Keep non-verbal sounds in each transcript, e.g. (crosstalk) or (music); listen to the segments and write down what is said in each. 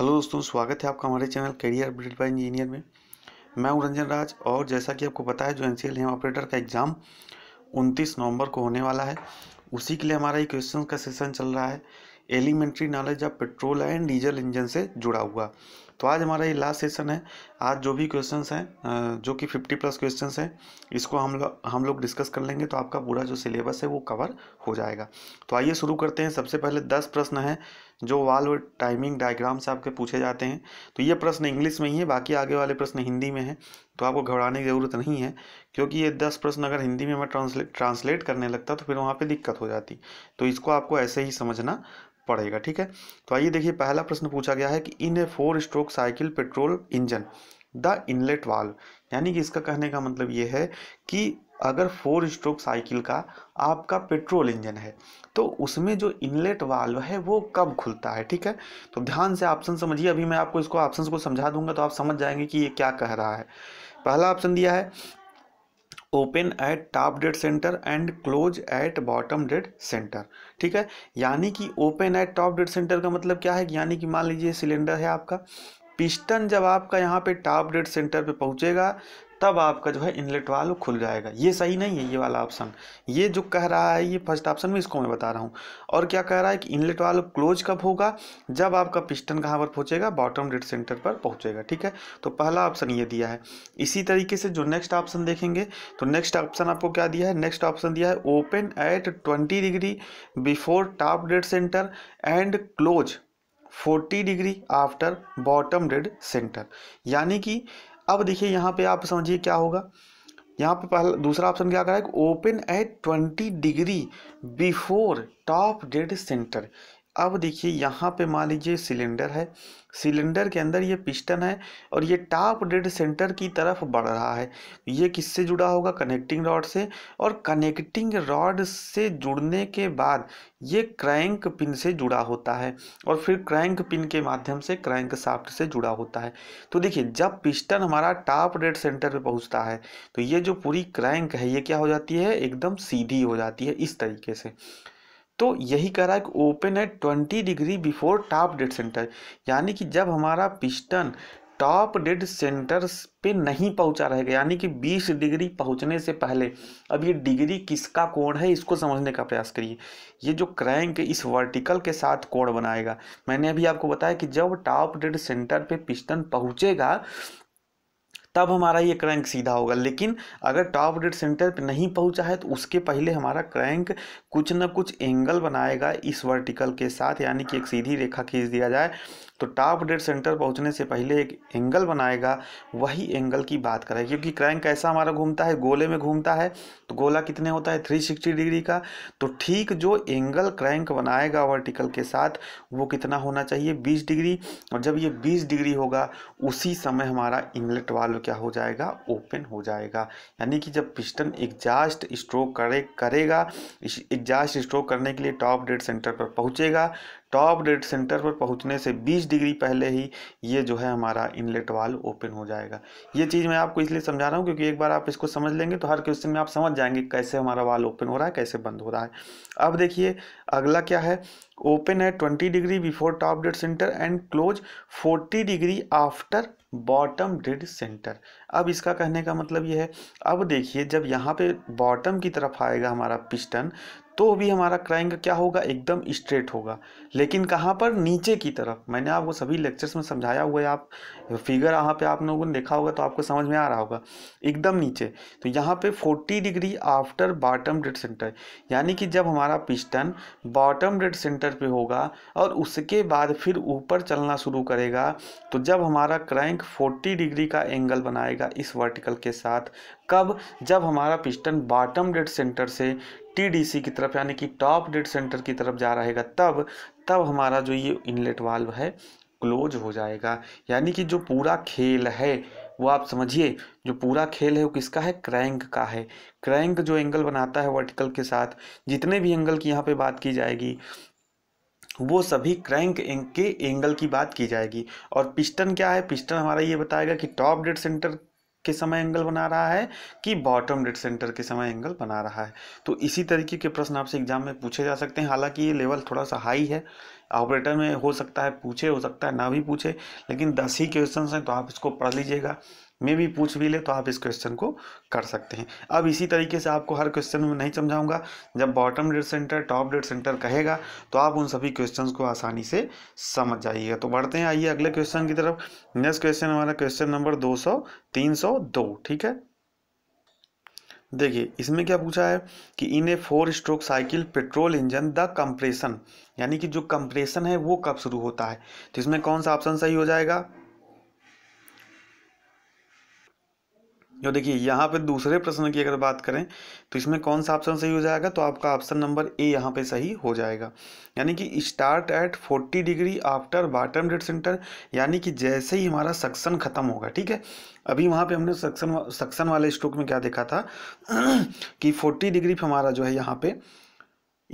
hello दोस्तों स्वागत है आपका हमारे channel career update by engineer में मैं हूँ रंजन राज और जैसा कि आपको पता है जो एन सी ऑपरेटर का एग्ज़ाम 29 नवंबर को होने वाला है उसी के लिए हमारा ये क्वेश्चन का सेशन चल रहा है elementary knowledge of petrol and diesel engine से जुड़ा हुआ तो आज हमारा ये लास्ट सेशन है आज जो भी क्वेश्चंस हैं जो कि 50 प्लस क्वेश्चंस हैं इसको हम लोग हम लोग डिस्कस कर लेंगे तो आपका पूरा जो सिलेबस है वो कवर हो जाएगा तो आइए शुरू करते हैं सबसे पहले दस प्रश्न हैं जो वाल और टाइमिंग डायग्राम से आपके पूछे जाते हैं तो ये प्रश्न इंग्लिश में ही है बाकी आगे वाले प्रश्न हिंदी में हैं तो आपको घबराने की ज़रूरत नहीं है क्योंकि ये दस प्रश्न अगर हिंदी में मैं ट्रांसलेट ट्रांसलेट करने लगता तो फिर वहाँ पे दिक्कत हो जाती तो इसको आपको ऐसे ही समझना पड़ेगा ठीक है तो आइए देखिए पहला प्रश्न पूछा गया है कि in a four stroke cycle petrol engine the inlet valve यानी कि इसका कहने का मतलब ये है कि अगर फोर स्ट्रोक साइकिल का आपका पेट्रोल इंजन है तो उसमें जो इनलेट वाल्व है वो कब खुलता है ठीक है तो ध्यान से ऑप्शन समझिए अभी मैं आपको इसको ऑप्शन को समझा दूंगा तो आप समझ जाएंगे कि ये क्या कह रहा है पहला ऑप्शन दिया है open at top dead centre and close at bottom dead centre ठीक है यानी कि open at top dead centre का मतलब क्या है यानी कि मान लीजिए सिलेंडर है आपका पिस्टन जब आपका यहाँ पे टॉप डेड सेंटर पे पहुँचेगा तब आपका जो है इनलेट वाल्व खुल जाएगा ये सही नहीं है ये वाला ऑप्शन ये जो कह रहा है ये फर्स्ट ऑप्शन में इसको मैं बता रहा हूँ और क्या कह रहा है कि इनलेट वाल्व क्लोज कब होगा जब आपका पिस्टन कहाँ पर पहुँचेगा बॉटम डेड सेंटर पर पहुँचेगा ठीक है तो पहला ऑप्शन ये दिया है इसी तरीके से जो नेक्स्ट ऑप्शन देखेंगे तो नेक्स्ट ऑप्शन आपको क्या दिया है नेक्स्ट ऑप्शन दिया है open at twenty degree before top dead centre and close 40 degree after bottom dead centre यानी कि अब देखिए यहाँ पे आप समझिए क्या होगा यहाँ पे पहला दूसरा ऑप्शन क्या करा है open at twenty degree before top dead centre अब देखिए यहाँ पे मान लीजिए सिलेंडर है सिलेंडर के अंदर ये पिस्टन है और ये टॉप डेड सेंटर की तरफ बढ़ रहा है ये किससे जुड़ा होगा कनेक्टिंग रॉड से और कनेक्टिंग रॉड से जुड़ने के बाद ये क्रैंक पिन से जुड़ा होता है और फिर क्रैंक पिन के माध्यम से क्रैंक साफ्ट से जुड़ा होता है तो देखिए जब पिस्टन हमारा टॉप डेड सेंटर पर पहुँचता है तो ये जो पूरी क्रैंक है ये क्या हो जाती है एकदम सीधी हो जाती है इस तरीके से तो यही कह रहा है कि ओपन है twenty degree before top dead centre यानी कि जब हमारा पिस्टन टॉप डेड सेंटर्स पे नहीं पहुंचा रहेगा यानी कि 20 डिग्री पहुंचने से पहले अब ये डिग्री किसका कोण है इसको समझने का प्रयास करिए ये जो क्रैंक इस वर्टिकल के साथ कोण बनाएगा मैंने अभी आपको बताया कि जब टॉप डेड सेंटर पे पिस्टन पहुंचेगा तब हमारा ये क्रैंक सीधा होगा लेकिन अगर टॉप डेड सेंटर पर नहीं पहुंचा है तो उसके पहले हमारा क्रैंक कुछ ना कुछ एंगल बनाएगा इस वर्टिकल के साथ यानी कि एक सीधी रेखा खींच दिया जाए तो टॉप डेड सेंटर पहुंचने से पहले एक एंगल बनाएगा वही एंगल की बात करें क्योंकि क्रैंक ऐसा हमारा घूमता है गोले में घूमता है तो गोला कितने होता है सिक्सटी डिग्री का तो ठीक जो एंगल क्रैंक बनाएगा वर्टिकल के साथ वो कितना होना चाहिए बीस डिग्री और जब ये बीस डिग्री होगा उसी समय हमारा इंगलेट वाल्व क्या हो जाएगा ओपन हो जाएगा यानी कि जब पिस्टन एग्जास्ट स्ट्रोक करे करेगा एग्जास्ट स्ट्रोक करने के लिए टॉप डेड सेंटर पर पहुंचेगा टॉप डेड सेंटर पर पहुंचने से 20 डिग्री पहले ही ये जो है हमारा इनलेट वाल ओपन हो जाएगा ये चीज़ मैं आपको इसलिए समझा रहा हूँ क्योंकि एक बार आप इसको समझ लेंगे तो हर क्वेश्चन में आप समझ जाएंगे कैसे हमारा वाल ओपन हो रहा है कैसे बंद हो रहा है अब देखिए अगला क्या है ओपन है 20 degree before top dead centre and close 40 degree after bottom dead centre अब इसका कहने का मतलब यह है अब देखिए जब यहाँ पे बॉटम की तरफ आएगा हमारा पिस्टन तो भी हमारा क्राइंग क्या होगा एकदम स्ट्रेट होगा लेकिन कहाँ पर नीचे की तरफ मैंने आपको सभी लेक्चर्स में समझाया हुआ है आप फिगर यहाँ पे आप लोगों ने देखा होगा तो आपको समझ में आ रहा होगा एकदम नीचे तो यहाँ पे 40 degree after bottom dead centre यानी कि जब हमारा पिस्टन बॉटम डेड सेंटर पे होगा और उसके बाद फिर ऊपर चलना शुरू करेगा तो जब हमारा क्रैंक 40 डिग्री का एंगल बनाएगा इस वर्टिकल के साथ कब जब हमारा पिस्टन बॉटम डेड सेंटर से टीडीसी की तरफ यानी कि टॉप डेड सेंटर की तरफ जा रहेगा तब तब हमारा जो ये इनलेट वाल्व है क्लोज हो जाएगा यानी कि जो पूरा खेल है वो आप समझिए जो पूरा खेल है वो किसका है क्रैंक का है क्रैंक जो एंगल बनाता है वर्टिकल के साथ जितने भी एंगल की यहाँ पे बात की जाएगी वो सभी क्रैंक के एंगल की बात की जाएगी और पिस्टन क्या है पिस्टन हमारा ये बताएगा कि टॉप डेड सेंटर के समय एंगल बना रहा है कि बॉटम डेड सेंटर के समय एंगल बना रहा है तो इसी तरीके के प्रश्न आपसे एग्जाम में पूछे जा सकते हैं हालांकि ये लेवल थोड़ा सा हाई है ऑपरेटर में हो सकता है पूछे हो सकता है ना भी पूछे लेकिन दस ही क्वेश्चन हैं तो आप इसको पढ़ लीजिएगा મેબી પૂછ بھی લે તો આપ ઇસ ક્વેશ્ચન કો કર સકતે હે અબ ઇસી તરીકે સે આપકો હર ક્વેશ્ચન મે નહીં સમજાઉંગા જબ bottom dead centre top dead centre કહેગા તો આપ ઉન સભી ક્વેશ્ચન્સ કો આસાની સે સમજી જાઈએગા તો બઢતે હે આઈએ અગલે ક્વેશ્ચન કી તરફ નેક્સ્ટ ક્વેશ્ચન હમારા ક્વેશ્ચન નંબર 20302 ઠીક હે દેખिए ઇસમે ક્યા પૂછા હે કે in a four stroke cycle petrol engine the compression યાની કી જો કમ્પ્રેશન હે વો કબ શુરુ હોતા હે તો ઇસમે કонસા ઓપ્શન સહી હો જાયેગા जो देखिए यहाँ पे दूसरे प्रश्न की अगर बात करें तो इसमें कौन सा ऑप्शन सही हो जाएगा तो आपका ऑप्शन नंबर ए यहाँ पे सही हो जाएगा यानी कि start at 40 degree after bottom dead centre यानी कि जैसे ही हमारा सक्सन ख़त्म होगा ठीक है अभी वहाँ पे हमने सक्सन सक्शन वाले स्ट्रोक में क्या देखा था कि फोर्टी डिग्री पर हमारा जो है यहाँ पे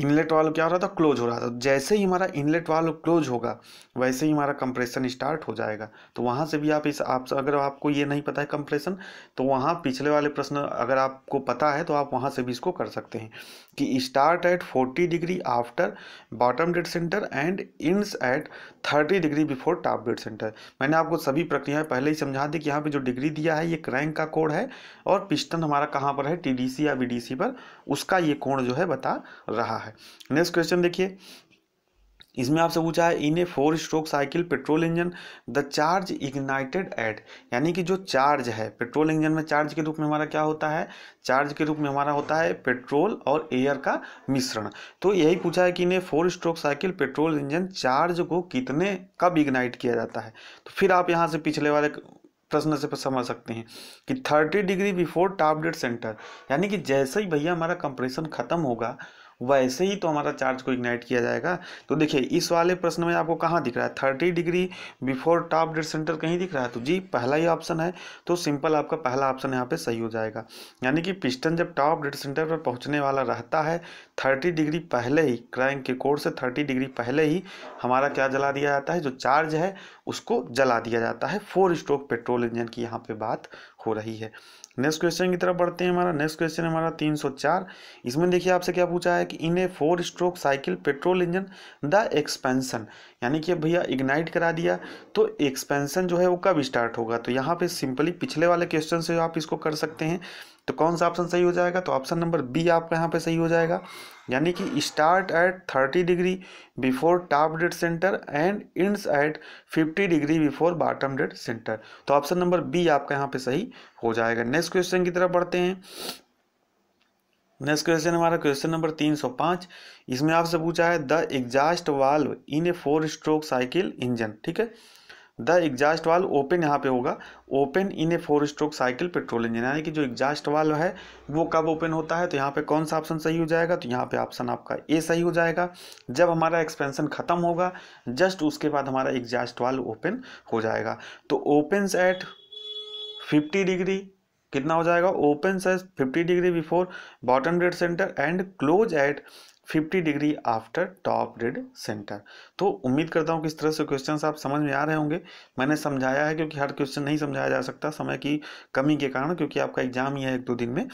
इनलेट वाल्व क्या हो रहा था क्लोज हो रहा था जैसे ही हमारा इनलेट वाल्व क्लोज होगा वैसे ही हमारा कंप्रेशन स्टार्ट हो जाएगा तो वहाँ से भी आप इस आप अगर आपको ये नहीं पता है कंप्रेशन तो वहाँ पिछले वाले प्रश्न अगर आपको पता है तो आप वहाँ से भी इसको कर सकते हैं कि start at 40 degree after bottom dead centre and ends at 30 degree before top dead centre मैंने आपको सभी प्रक्रियाएं पहले ही समझा दी कि यहाँ पे जो डिग्री दिया है ये क्रैंक का कोड है और पिस्टन हमारा कहाँ पर है टीडीसी या वीडीसी पर उसका ये कोण जो है बता रहा है नेक्स्ट क्वेश्चन देखिए इसमें आपसे पूछा है in a four stroke cycle petrol engine the charge ignited at यानी कि जो चार्ज है पेट्रोल इंजन में चार्ज के रूप में हमारा क्या होता है चार्ज के रूप में हमारा होता है पेट्रोल और एयर का मिश्रण तो यही पूछा है कि इन्हें four stroke cycle petrol engine charge को कितने कब इग्नाइट किया जाता है तो फिर आप यहाँ से पिछले वाले प्रश्न से समझ सकते हैं कि thirty degree before top dead centre यानी कि जैसे ही भैया हमारा कंप्रेशन खत्म होगा वैसे ही तो हमारा चार्ज को इग्नाइट किया जाएगा तो देखिए इस वाले प्रश्न में आपको कहाँ दिख रहा है thirty degree before top dead centre कहीं दिख रहा है तो जी पहला ही ऑप्शन है तो सिंपल आपका पहला ऑप्शन यहाँ पे सही हो जाएगा यानी कि पिस्टन जब टॉप डेड सेंटर पर पहुँचने वाला रहता है थर्टी डिग्री पहले ही क्रैंक के कोर से थर्टी डिग्री पहले ही हमारा क्या जला दिया जाता है जो चार्ज है उसको जला दिया जाता है फोर स्ट्रोक पेट्रोल इंजन की यहाँ पर बात हो रही है नेक्स्ट क्वेश्चन की तरफ बढ़ते हैं हमारा नेक्स्ट क्वेश्चन हमारा 304 इसमें देखिए आपसे क्या पूछा है कि in a four stroke cycle petrol engine the expansion यानी कि भैया इग्नाइट करा दिया तो एक्सपेंशन जो है वो कब स्टार्ट होगा तो यहाँ पे सिंपली पिछले वाले क्वेश्चन से आप इसको कर सकते हैं तो कौन सा ऑप्शन सही हो जाएगा तो ऑप्शन नंबर बी आपका यहाँ पे सही हो जाएगा यानी कि start at thirty degree before top dead centre and ends at fifty degree before bottom dead centre तो ऑप्शन नंबर बी आपका यहाँ पे सही हो जाएगा नेक्स्ट क्वेश्चन की तरफ बढ़ते हैं नेक्स्ट क्वेश्चन हमारा क्वेश्चन नंबर तीन सौ पाँच इसमें आपसे पूछा है the exhaust valve in a four stroke cycle engine ठीक है द एग्जास्ट वाल ओपन यहाँ पे होगा open in a four stroke cycle petrol engine यानी कि जो एग्जास्ट वाल है वो कब ओपन होता है तो यहाँ पे कौन सा ऑप्शन सही हो जाएगा तो यहाँ पे ऑप्शन आपका ए सही हो जाएगा जब हमारा एक्सपेंशन ख़त्म होगा जस्ट उसके बाद हमारा एग्जास्ट वाल ओपन हो जाएगा तो ओपन एट फिफ्टी डिग्री कितना हो जाएगा open at fifty degree before bottom dead centre and close at 50 degree after top dead centre तो उम्मीद करता हूँ कि इस तरह से क्वेश्चन आप समझ में आ रहे होंगे मैंने समझाया है क्योंकि हर क्वेश्चन नहीं समझाया जा सकता समय की कमी के कारण क्योंकि आपका एग्जाम ही है एक दो दिन में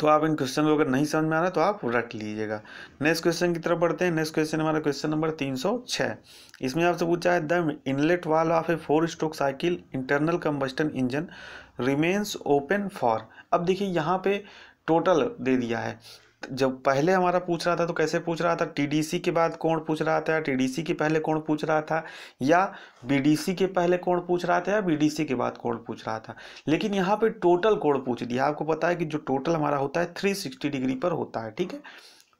तो आप इन क्वेश्चन को अगर नहीं समझ में आ रहा तो आप रट लीजिएगा नेक्स्ट क्वेश्चन की तरफ बढ़ते हैं नेक्स्ट क्वेश्चन हमारा क्वेश्चन नंबर 306 इसमें आपसे पूछा है the inlet valve of a four stroke cycle internal combustion engine remains open for अब देखिए यहाँ पे टोटल दे दिया है जब पहले हमारा पूछ रहा था तो कैसे पूछ रहा था टीडीसी के बाद कौन पूछ रहा था टीडीसी के पहले कौन पूछ रहा था या बीडीसी के पहले कौन पूछ रहा था या बीडीसी के बाद कौन पूछ रहा था लेकिन यहाँ पे टोटल कौन पूछ दिया आपको पता है कि जो टोटल हमारा होता है 360 डिग्री पर होता है ठीक है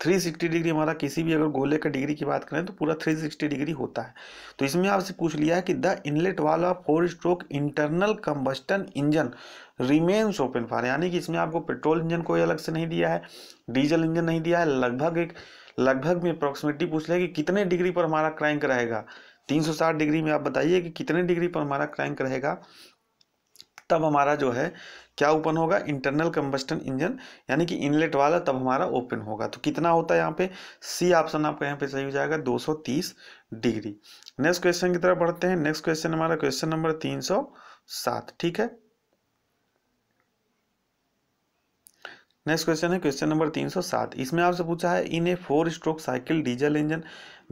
360 डिग्री हमारा किसी भी अगर गोले का डिग्री की बात करें तो पूरा 360 डिग्री होता है तो इसमें आपसे पूछ लिया है कि द इनलेट वाला four stroke internal combustion engine remains open फायर यानी कि इसमें आपको पेट्रोल इंजन कोई अलग से नहीं दिया है डीजल इंजन नहीं दिया है लगभग एक लगभग में अप्रोक्सीमेटली पूछ लिया कि कितने डिग्री पर हमारा क्रैंक रहेगा साठ डिग्री में आप बताइए कि कितने डिग्री पर हमारा क्रैंक रहेगा तब हमारा जो है क्या ओपन होगा इंटरनल कंबस्टन इंजन यानी कि इनलेट वाला तब हमारा ओपन होगा तो कितना होता है यहाँ पे सी ऑप्शन आपका यहाँ पे सही हो जाएगा 230 डिग्री नेक्स्ट क्वेश्चन की तरफ बढ़ते हैं नेक्स्ट क्वेश्चन हमारा क्वेश्चन नंबर 307 ठीक है नेक्स्ट क्वेश्चन है क्वेश्चन नंबर 307 इसमें आपसे पूछा है in a four stroke cycle diesel engine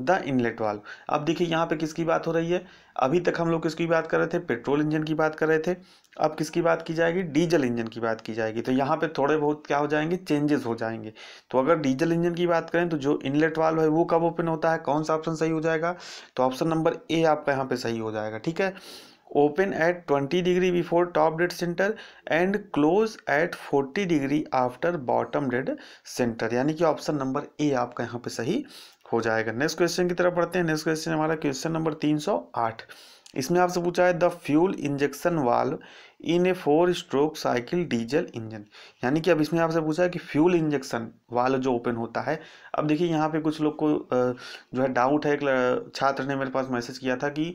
the inlet valve अब देखिए यहाँ पे किसकी बात हो रही है अभी तक हम लोग किसकी बात कर रहे थे पेट्रोल इंजन की बात कर रहे थे अब किसकी बात की जाएगी डीजल इंजन की बात की जाएगी तो यहाँ पे थोड़े बहुत क्या हो जाएंगे चेंजेस हो जाएंगे तो अगर डीजल इंजन की बात करें तो जो इनलेट वाल्व है वो कब ओपन होता है कौन सा ऑप्शन सही हो जाएगा तो ऑप्शन नंबर ए आपका यहाँ पे सही हो जाएगा ठीक है open at 20 degree before top dead centre and close at 40 degree after bottom dead centre यानी कि ऑप्शन नंबर ए आपका यहाँ पे सही हो जाएगा नेक्स्ट क्वेश्चन की तरफ पढ़ते हैं नेक्स्ट क्वेश्चन हमारा क्वेश्चन नंबर 308 इसमें आपसे पूछा है the fuel injection valve in a four stroke cycle diesel engine यानी कि अब इसमें आपसे पूछा है कि फ्यूल इंजेक्शन वाल्व जो ओपन होता है अब देखिए यहाँ पे कुछ लोग को जो है डाउट है एक छात्र ने मेरे पास मैसेज किया था कि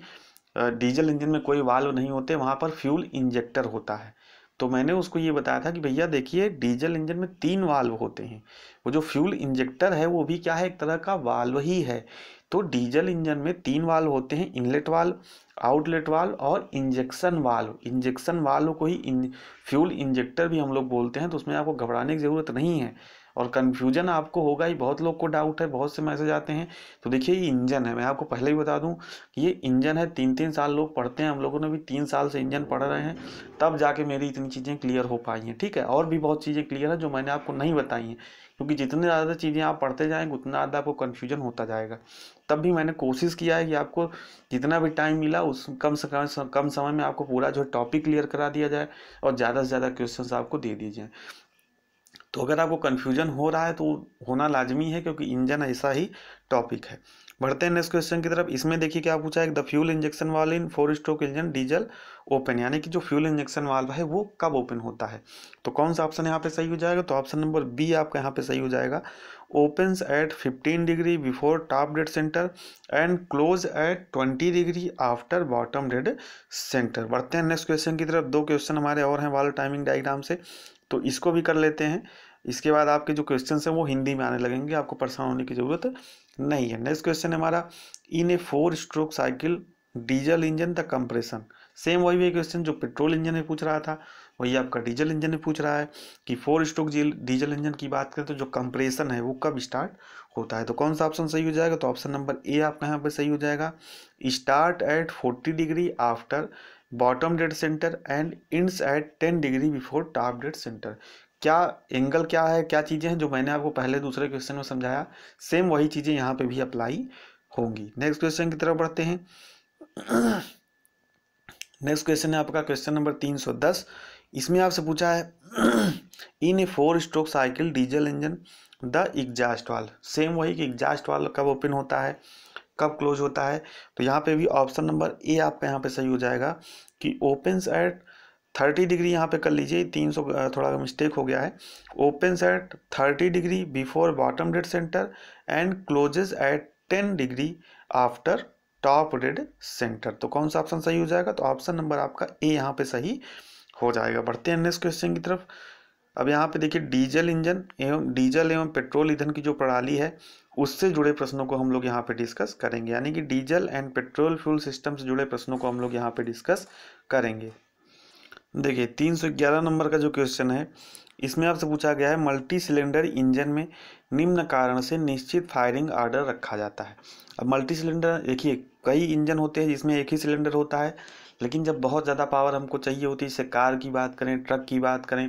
डीजल इंजन में कोई वाल्व नहीं होते वहाँ पर फ्यूल इंजेक्टर होता है तो मैंने उसको ये बताया था कि भैया देखिए डीजल इंजन में तीन वाल्व होते हैं वो जो फ्यूल इंजेक्टर है वो भी क्या है एक तरह का वाल्व ही है तो डीजल इंजन में तीन वाल्व होते हैं इनलेट वाल्व आउटलेट वाल्व और इंजेक्शन वाल्व इंजेक्शन वाल्व को ही इन, फ्यूल इंजेक्टर भी हम लोग बोलते हैं तो उसमें आपको घबराने की ज़रूरत नहीं है और कन्फ्यूजन आपको होगा ही बहुत लोग को डाउट है बहुत से मैसेज आते हैं तो देखिए ये इंजन है मैं आपको पहले ही बता दूँ कि ये इंजन है तीन तीन साल लोग पढ़ते हैं हम लोगों ने भी तीन साल से इंजन पढ़ रहे हैं तब जाके मेरी इतनी चीज़ें क्लियर हो पाई हैं ठीक है और भी बहुत चीज़ें क्लियर हैं जो मैंने आपको नहीं बताई हैं क्योंकि जितनी ज़्यादा चीज़ें आप पढ़ते जाएंगे उतना ज़्यादा आपको कन्फ्यूजन होता जाएगा तब भी मैंने कोशिश किया है कि आपको जितना भी टाइम मिला उस कम से कम कम समय में आपको पूरा जो टॉपिक क्लियर करा दिया जाए और ज़्यादा से ज़्यादा क्वेश्चन आपको दे दिए जाएँ तो अगर आपको कन्फ्यूजन हो रहा है तो होना लाजमी है क्योंकि इंजन ऐसा ही टॉपिक है बढ़ते हैं नेक्स्ट क्वेश्चन की तरफ इसमें देखिए क्या पूछा है the fuel injection valve in four stroke engine diesel open यानी कि जो फ्यूल इंजेक्शन वाल्व है वो कब ओपन होता है तो कौन सा ऑप्शन यहाँ पे सही हो जाएगा तो ऑप्शन नंबर बी आपका यहाँ पे सही हो जाएगा open at 15 degree before top dead centre and close at 20 degree after bottom dead centre बढ़ते हैं नेक्स्ट क्वेश्चन की तरफ दो क्वेश्चन हमारे और हैं वाल टाइमिंग डाइग्राम से तो इसको भी कर लेते हैं इसके बाद आपके जो क्वेश्चन हैं वो हिंदी में आने लगेंगे आपको परेशान होने की ज़रूरत नहीं है नेक्स्ट क्वेश्चन है हमारा in a four stroke cycle diesel engine the compression same वही वही क्वेश्चन जो पेट्रोल इंजन में पूछ रहा था वही आपका डीजल इंजन में पूछ रहा है कि फोर स्ट्रोक डीजल इंजन की बात करें तो जो कंप्रेशन है वो कब स्टार्ट होता है तो कौन सा ऑप्शन सही हो जाएगा तो ऑप्शन नंबर ए आपका यहाँ पर सही हो जाएगा start at forty degree after bottom dead centre and ends at ten degree before top dead centre क्या एंगल क्या है क्या चीज़ें हैं जो मैंने आपको पहले दूसरे क्वेश्चन में समझाया सेम वही चीज़ें यहाँ पे भी अप्लाई होंगी नेक्स्ट क्वेश्चन की तरफ बढ़ते हैं नेक्स्ट क्वेश्चन है आपका क्वेश्चन नंबर तीन सौ दस इसमें आपसे पूछा है in a four stroke cycle diesel engine the exhaust valve same वही कि एग्जास्ट वाल कब ओपन होता है कब क्लोज होता है तो यहाँ पे भी ऑप्शन नंबर ए आपका यहाँ पे सही हो जाएगा कि ओपन्स एट थर्टी डिग्री यहाँ पे कर लीजिए तीन सौ थोड़ा मिस्टेक हो गया है open at thirty degree before bottom dead centre and closes at ten degree after top dead centre तो कौन सा ऑप्शन सही हो जाएगा तो ऑप्शन नंबर आपका ए यहाँ पे सही हो जाएगा बढ़ते हैं नेक्स्ट क्वेश्चन की तरफ अब यहाँ पे देखिए डीजल इंजन एवं डीजल एवं पेट्रोल ईंधन की जो प्रणाली है उससे जुड़े प्रश्नों को हम लोग यहाँ पे डिस्कस करेंगे यानी कि diesel and petrol fuel system से जुड़े प्रश्नों को हम लोग यहाँ पे डिस्कस करेंगे देखिए 311 नंबर का जो क्वेश्चन है इसमें आपसे पूछा गया है मल्टी सिलेंडर इंजन में निम्न कारण से निश्चित फायरिंग आर्डर रखा जाता है अब मल्टी सिलेंडर देखिए कई इंजन होते हैं जिसमें एक ही सिलेंडर होता है लेकिन जब बहुत ज़्यादा पावर हमको चाहिए होती है जैसे कार की बात करें ट्रक की बात करें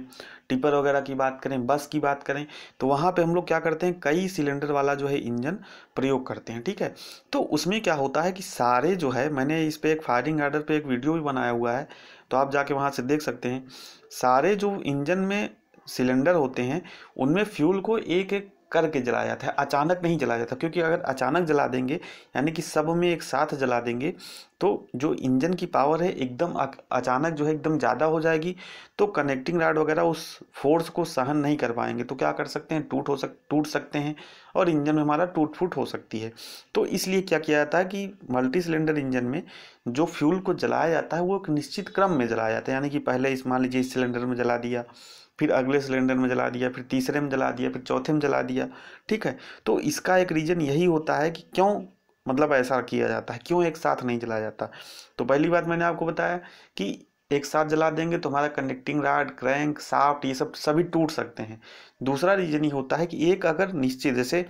टिपर वगैरह की बात करें बस की बात करें तो वहाँ पे हम लोग क्या करते हैं कई सिलेंडर वाला जो है इंजन प्रयोग करते हैं ठीक है तो उसमें क्या होता है कि सारे जो है मैंने इस पर एक फायरिंग आर्डर पर एक वीडियो भी बनाया हुआ है तो आप जाके वहाँ से देख सकते हैं सारे जो इंजन में सिलेंडर होते हैं उनमें फ्यूल को एक एक करके जलाया जाता है अचानक नहीं जलाया जाता क्योंकि अगर अचानक जला देंगे यानी कि सब में एक साथ जला देंगे तो जो इंजन की पावर है एकदम अचानक जो है एकदम ज़्यादा हो जाएगी तो कनेक्टिंग राड वगैरह उस फोर्स को सहन नहीं कर पाएंगे तो क्या कर सकते हैं टूट हो सक टूट सकते हैं और इंजन में हमारा टूट फूट हो सकती है तो इसलिए क्या किया जाता है कि मल्टी सिलेंडर इंजन में जो फ्यूल को जलाया जाता है वो एक निश्चित क्रम में जलाया जाता है यानी कि पहले इस मान लीजिए इस सिलेंडर में जला दिया फिर अगले सिलेंडर में जला दिया फिर तीसरे में जला दिया फिर चौथे में जला दिया ठीक है तो इसका एक रीज़न यही होता है कि क्यों मतलब ऐसा किया जाता है क्यों एक साथ नहीं जलाया जाता तो पहली बात मैंने आपको बताया कि एक साथ जला देंगे तो हमारा कनेक्टिंग राड क्रैंक साफ्ट ये सब सभी टूट सकते हैं दूसरा रीज़न ये होता है कि एक अगर निश्चित जैसे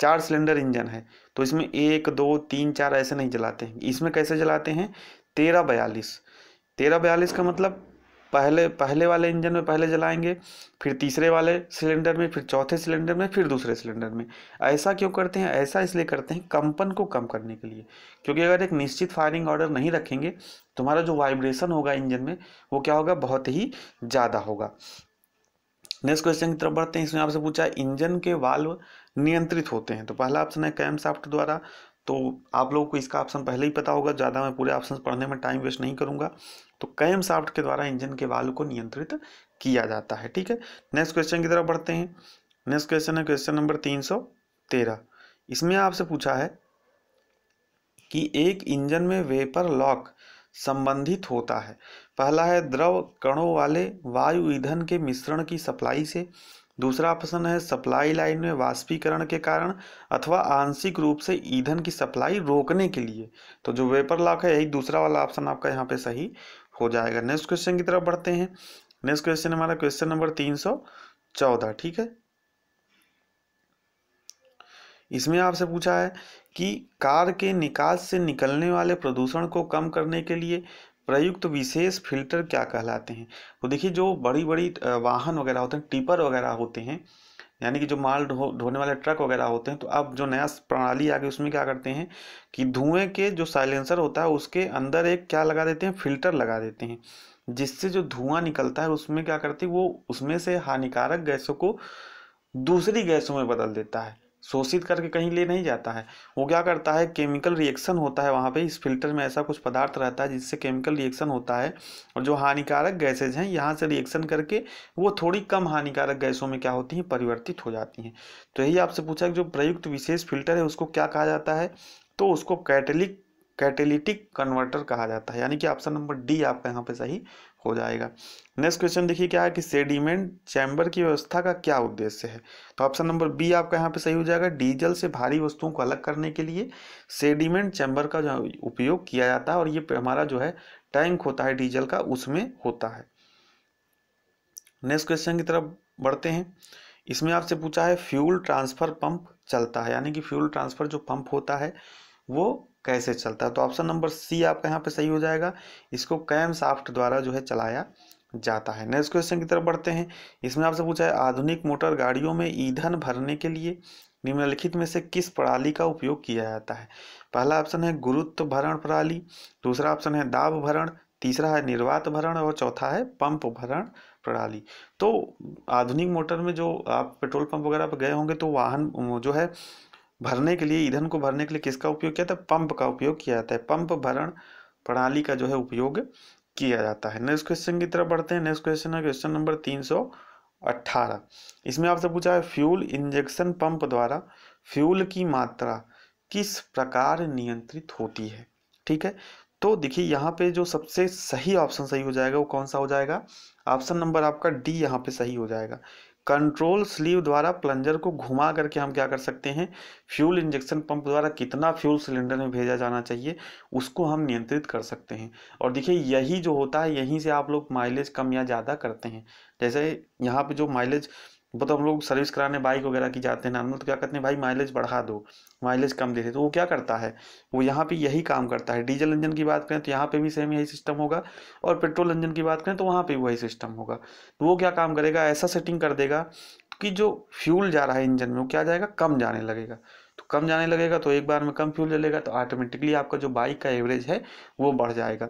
चार सिलेंडर इंजन है तो इसमें एक दो तीन चार ऐसे नहीं जलाते हैं इसमें कैसे जलाते हैं तेरह बयालीस तेरह बयालीस का मतलब पहले पहले वाले इंजन में पहले जलाएंगे फिर तीसरे वाले सिलेंडर में फिर चौथे सिलेंडर में फिर दूसरे सिलेंडर में ऐसा क्यों करते हैं ऐसा इसलिए करते हैं कंपन को कम करने के लिए क्योंकि अगर एक निश्चित फायरिंग ऑर्डर नहीं रखेंगे तुम्हारा जो वाइब्रेशन होगा इंजन में वो क्या होगा बहुत ही ज़्यादा होगा नेक्स्ट क्वेश्चन की तरफ बढ़ते हैं इसमें आपसे पूछा इंजन के वाल्व नियंत्रित होते हैं तो पहला ऑप्शन है कैम्प द्वारा तो आप लोगों को इसका ऑप्शन पहले ही पता होगा ज़्यादा मैं पूरे ऑप्शन पढ़ने में टाइम वेस्ट नहीं करूँगा तो कैम साफ्ट के द्वारा इंजन के वाल को नियंत्रित किया जाता है ठीक है नेक्स्ट क्वेश्चन की तरफ बढ़ते हैं नेक्स्ट क्वेश्चन है क्वेश्चन नंबर तीन इसमें आपसे पूछा है कि एक इंजन में वेपर लॉक संबंधित होता है पहला है द्रव कणों वाले वायु ईंधन के मिश्रण की सप्लाई से दूसरा ऑप्शन है सप्लाई लाइन में वाष्पीकरण के कारण अथवा आंशिक रूप से ईंधन की सप्लाई रोकने के लिए तो जो वेपर लॉक है यही दूसरा वाला ऑप्शन आपका यहाँ पे सही हो जाएगा नेक्स्ट क्वेश्चन की तरफ बढ़ते हैं नेक्स्ट क्वेश्चन हमारा क्वेश्चन नंबर तीन सौ चौदह ठीक है इसमें आपसे पूछा है कि कार के निकास से निकलने वाले प्रदूषण को कम करने के लिए प्रयुक्त तो विशेष फिल्टर क्या कहलाते हैं तो देखिए जो बड़ी बड़ी वाहन वगैरह होते हैं टिपर वगैरह होते हैं यानी कि जो माल ढो ढोने वाले ट्रक वगैरह होते हैं तो अब जो नया प्रणाली आ गई उसमें क्या करते हैं कि धुएं के जो साइलेंसर होता है उसके अंदर एक क्या लगा देते हैं फिल्टर लगा देते हैं जिससे जो धुआं निकलता है उसमें क्या करती है वो उसमें से हानिकारक गैसों को दूसरी गैसों में बदल देता है शोषित करके कहीं ले नहीं जाता है वो क्या करता है केमिकल रिएक्शन होता है वहाँ पे इस फिल्टर में ऐसा कुछ पदार्थ रहता है जिससे केमिकल रिएक्शन होता है और जो हानिकारक गैसेज हैं यहाँ से रिएक्शन करके वो थोड़ी कम हानिकारक गैसों में क्या होती हैं परिवर्तित हो जाती हैं तो यही आपसे पूछा कि जो प्रयुक्त विशेष फिल्टर है उसको क्या कहा जाता है तो उसको कैटेलिक कैटेलिटिक कन्वर्टर कहा जाता है यानी कि ऑप्शन नंबर डी आपका यहाँ पे सही हो जाएगा नेक्स्ट क्वेश्चन देखिए क्या है कि सेडिमेंट चैम्बर की व्यवस्था का क्या उद्देश्य है तो ऑप्शन नंबर बी आपका यहाँ पे सही हो जाएगा डीजल से भारी वस्तुओं को अलग करने के लिए सेडिमेंट चैम्बर का जो उपयोग किया जाता है और ये हमारा जो है टैंक होता है डीजल का उसमें होता है नेक्स्ट क्वेश्चन की तरफ बढ़ते हैं इसमें आपसे पूछा है फ्यूल ट्रांसफ़र पंप चलता है यानी कि फ्यूल ट्रांसफ़र जो पंप होता है वो कैसे चलता है तो ऑप्शन नंबर सी आपका यहाँ पे सही हो जाएगा इसको कैम साफ्ट द्वारा जो है चलाया जाता है नेक्स्ट क्वेश्चन की तरफ बढ़ते हैं इसमें आपसे पूछा है आधुनिक मोटर गाड़ियों में ईंधन भरने के लिए निम्नलिखित में से किस प्रणाली का उपयोग किया जाता है पहला ऑप्शन है गुरुत्व भरण प्रणाली दूसरा ऑप्शन है दाब भरण तीसरा है निर्वात भरण और चौथा है पंप भरण प्रणाली तो आधुनिक मोटर में जो आप पेट्रोल पंप वगैरह पर गए होंगे तो वाहन जो है भरने के लिए ईंधन को भरने के लिए किसका उपयोग किया जाता है पंप का उपयोग किया जाता है पंप भरण प्रणाली का जो है उपयोग किया जाता है नेक्स्ट क्वेश्चन की तरफ बढ़ते हैं नेक्स्ट क्वेश्चन है क्वेश्चन नंबर तीन सौ अट्ठारह इसमें आपसे पूछा है फ्यूल इंजेक्शन पंप द्वारा फ्यूल की मात्रा किस प्रकार नियंत्रित होती है ठीक है तो देखिए यहाँ पे जो सबसे सही ऑप्शन सही हो जाएगा वो कौन सा हो जाएगा ऑप्शन नंबर आपका डी यहाँ पे सही हो जाएगा कंट्रोल स्लीव द्वारा प्लंजर को घुमा करके हम क्या कर सकते हैं फ्यूल इंजेक्शन पंप द्वारा कितना फ्यूल सिलेंडर में भेजा जाना चाहिए उसको हम नियंत्रित कर सकते हैं और देखिए यही जो होता है यहीं से आप लोग माइलेज कम या ज़्यादा करते हैं जैसे यहाँ पे जो माइलेज वो तो हम लोग सर्विस कराने बाइक वगैरह की जाते हैं ना हम लोग तो क्या करते हैं भाई माइलेज बढ़ा दो माइलेज कम देते तो वो क्या करता है वो यहाँ पे यही काम करता है डीजल इंजन की बात करें तो यहाँ पे भी सेम यही सिस्टम होगा और पेट्रोल इंजन की बात करें तो वहाँ पे भी वही सिस्टम होगा तो वो क्या काम करेगा ऐसा सेटिंग कर देगा कि जो फ्यूल जा रहा है इंजन में वो क्या जाएगा कम जाने लगेगा तो कम जाने लगेगा तो एक बार में कम फ्यूल जलेगा तो ऑटोमेटिकली आपका जो बाइक का एवरेज है वो बढ़ जाएगा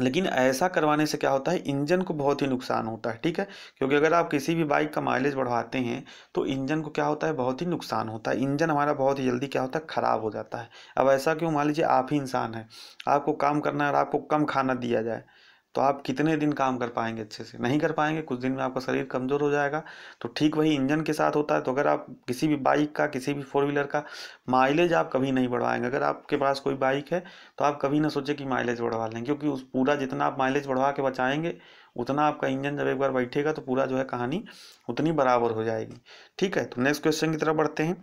लेकिन ऐसा करवाने से क्या होता है इंजन को बहुत ही नुकसान होता है ठीक है क्योंकि अगर आप किसी भी बाइक का माइलेज बढ़वाते हैं तो इंजन को क्या होता है बहुत ही नुकसान होता है इंजन हमारा बहुत ही जल्दी क्या होता है ख़राब हो जाता है अब ऐसा क्यों मान लीजिए आप ही इंसान हैं आपको काम करना है और आपको कम खाना दिया जाए तो आप कितने दिन काम कर पाएंगे अच्छे से नहीं कर पाएंगे कुछ दिन में आपका शरीर कमज़ोर हो जाएगा तो ठीक वही इंजन के साथ होता है तो अगर आप किसी भी बाइक का किसी भी फोर व्हीलर का माइलेज आप कभी नहीं बढ़वाएंगे अगर आपके पास कोई बाइक है तो आप कभी ना सोचें कि माइलेज बढ़वा लें क्योंकि उस पूरा जितना आप माइलेज बढ़वा के बचाएंगे उतना आपका इंजन जब एक बार बैठेगा तो पूरा जो है कहानी उतनी बराबर हो जाएगी ठीक है तो नेक्स्ट क्वेश्चन की तरफ बढ़ते हैं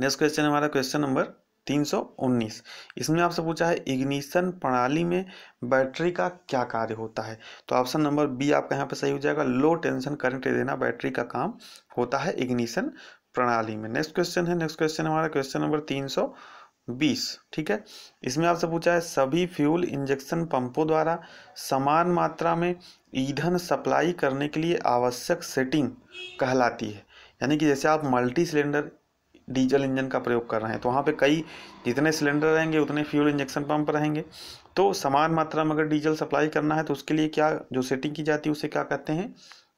नेक्स्ट क्वेश्चन हमारा क्वेश्चन नंबर 319 इसमें आपसे पूछा है इग्निशन प्रणाली में बैटरी का क्या कार्य होता है तो ऑप्शन नंबर बी आपका यहाँ पे सही हो जाएगा लो टेंशन करंट देना बैटरी का काम होता है इग्निशन प्रणाली में नेक्स्ट क्वेश्चन है नेक्स्ट क्वेश्चन हमारा क्वेश्चन नंबर तीन सौ बीस ठीक है इसमें आपसे पूछा है सभी फ्यूल इंजेक्शन पंपों द्वारा समान मात्रा में ईंधन सप्लाई करने के लिए आवश्यक सेटिंग कहलाती है यानी कि जैसे आप मल्टी सिलेंडर डीजल इंजन का प्रयोग कर रहे हैं तो वहाँ पे कई जितने सिलेंडर रहेंगे उतने फ्यूल इंजेक्शन पंप रहेंगे तो समान मात्रा में अगर डीजल सप्लाई करना है तो उसके लिए क्या जो सेटिंग की जाती है उसे क्या कहते हैं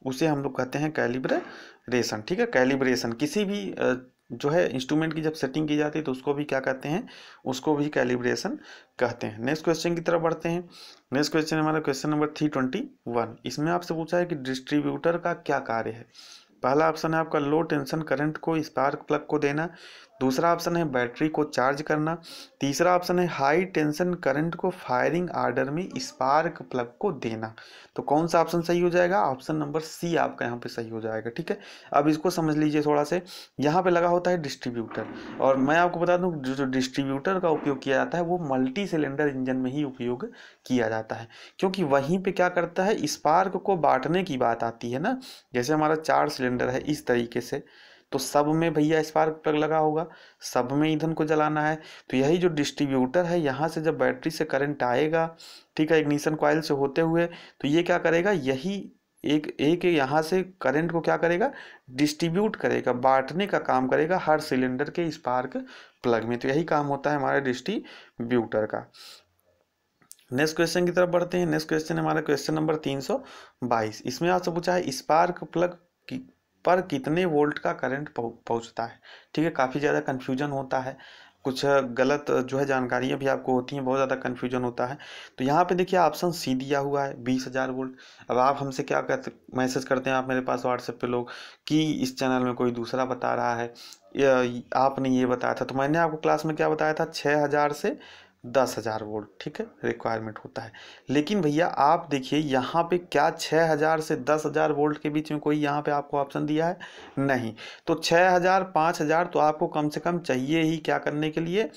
उसे हम लोग कहते हैं कैलिब्रेशन ठीक है कैलिब्रेशन किसी भी जो है इंस्ट्रूमेंट की जब सेटिंग की जाती है तो उसको भी क्या कहते हैं उसको भी कैलिब्रेशन कहते हैं नेक्स्ट क्वेश्चन की तरफ बढ़ते हैं नेक्स्ट क्वेश्चन हमारा question number three twenty one इसमें आपसे पूछा है कि डिस्ट्रीब्यूटर का क्या कार्य है पहला ऑप्शन है आपका लो टेंशन करंट को स्पार्क प्लग को देना दूसरा ऑप्शन है बैटरी को चार्ज करना तीसरा ऑप्शन है हाई टेंशन करंट को फायरिंग आर्डर में स्पार्क प्लग को देना तो कौन सा ऑप्शन सही हो जाएगा ऑप्शन नंबर सी आपका यहाँ पे सही हो जाएगा ठीक है अब इसको समझ लीजिए थोड़ा से यहाँ पे लगा होता है डिस्ट्रीब्यूटर और मैं आपको बता दूँ जो डिस्ट्रीब्यूटर का उपयोग किया जाता है वो मल्टी सिलेंडर इंजन में ही उपयोग किया जाता है क्योंकि वहीं पर क्या करता है स्पार्क को बांटने की बात आती है ना जैसे हमारा चार सिलेंडर है इस तरीके से तो सब में भैया स्पार्क प्लग लगा होगा सब में ईंधन को जलाना है तो यही जो डिस्ट्रीब्यूटर है यहाँ से जब बैटरी से करंट आएगा ठीक है इग्निशन कॉयल से होते हुए तो ये क्या करेगा यही एक एक यहाँ से करंट को क्या करेगा डिस्ट्रीब्यूट करेगा बांटने का काम करेगा हर सिलेंडर के स्पार्क प्लग में तो यही काम होता है हमारे डिस्ट्रीब्यूटर का नेक्स्ट क्वेश्चन की तरफ बढ़ते हैं नेक्स्ट क्वेश्चन हमारा क्वेश्चन नंबर तीन सौ बाईस इसमें आपसे पूछा है स्पार्क प्लग पर कितने वोल्ट का करंट पहुंचता है ठीक है काफ़ी ज़्यादा कन्फ्यूजन होता है कुछ गलत जो है जानकारियाँ भी आपको होती हैं बहुत ज़्यादा कन्फ्यूजन होता है तो यहाँ पे देखिए ऑप्शन सी दिया हुआ है बीस हज़ार वोल्ट अब आप हमसे क्या कहते मैसेज करते हैं आप मेरे पास व्हाट्सएप पे लोग कि इस चैनल में कोई दूसरा बता रहा है आपने ये बताया था तो मैंने आपको क्लास में क्या बताया था छः हज़ार से दस हज़ार वोल्ट ठीक है रिक्वायरमेंट होता है लेकिन भैया आप देखिए यहाँ पे क्या छः हज़ार से दस हज़ार वोल्ट के बीच में कोई यहाँ पे आपको ऑप्शन दिया है नहीं तो छः हज़ार पाँच हज़ार तो आपको कम से कम चाहिए ही क्या करने के लिए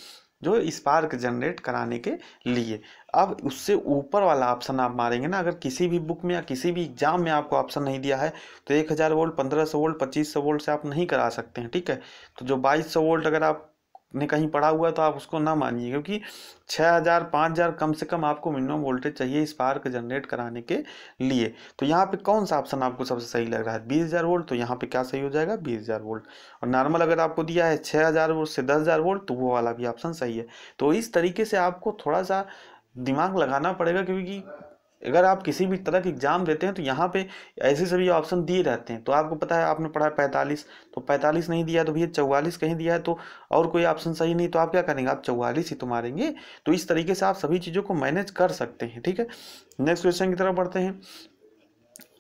जो स्पार्क जनरेट कराने के लिए अब उससे ऊपर वाला ऑप्शन आप मारेंगे ना अगर किसी भी बुक में या किसी भी एग्जाम में आपको ऑप्शन नहीं दिया है तो एक हज़ार वोल्ट पंद्रह सौ वोल्ट पच्चीस सौ वोल्ट से आप नहीं करा सकते हैं ठीक है तो जो बाईस सौ वोल्ट अगर आप ने कहीं पढ़ा हुआ है तो आप उसको ना मानिए क्योंकि 6000 5000 कम से कम आपको मिनिमम वोल्टेज चाहिए स्पार्क जनरेट कराने के लिए तो यहाँ पे कौन सा ऑप्शन आपको सबसे सही लग रहा है बीस हज़ार वोल्ट तो यहाँ पे क्या सही हो जाएगा बीस हज़ार वोल्ट और नॉर्मल अगर आपको दिया है छः हज़ार वोल्ट से दस हज़ार वोल्ट तो वो वाला भी ऑप्शन सही है तो इस तरीके से आपको थोड़ा सा दिमाग लगाना पड़ेगा क्योंकि अगर आप किसी भी तरह के एग्ज़ाम देते हैं तो यहाँ पे ऐसे सभी ऑप्शन दिए रहते हैं तो आपको पता है आपने पढ़ा है पैंतालीस तो पैंतालीस नहीं दिया तो भैया चौवालीस कहीं दिया है तो और कोई ऑप्शन सही नहीं तो आप क्या करेंगे आप चौवालीस ही तो मारेंगे तो इस तरीके से आप सभी चीज़ों को मैनेज कर सकते हैं ठीक है नेक्स्ट क्वेश्चन की तरफ बढ़ते हैं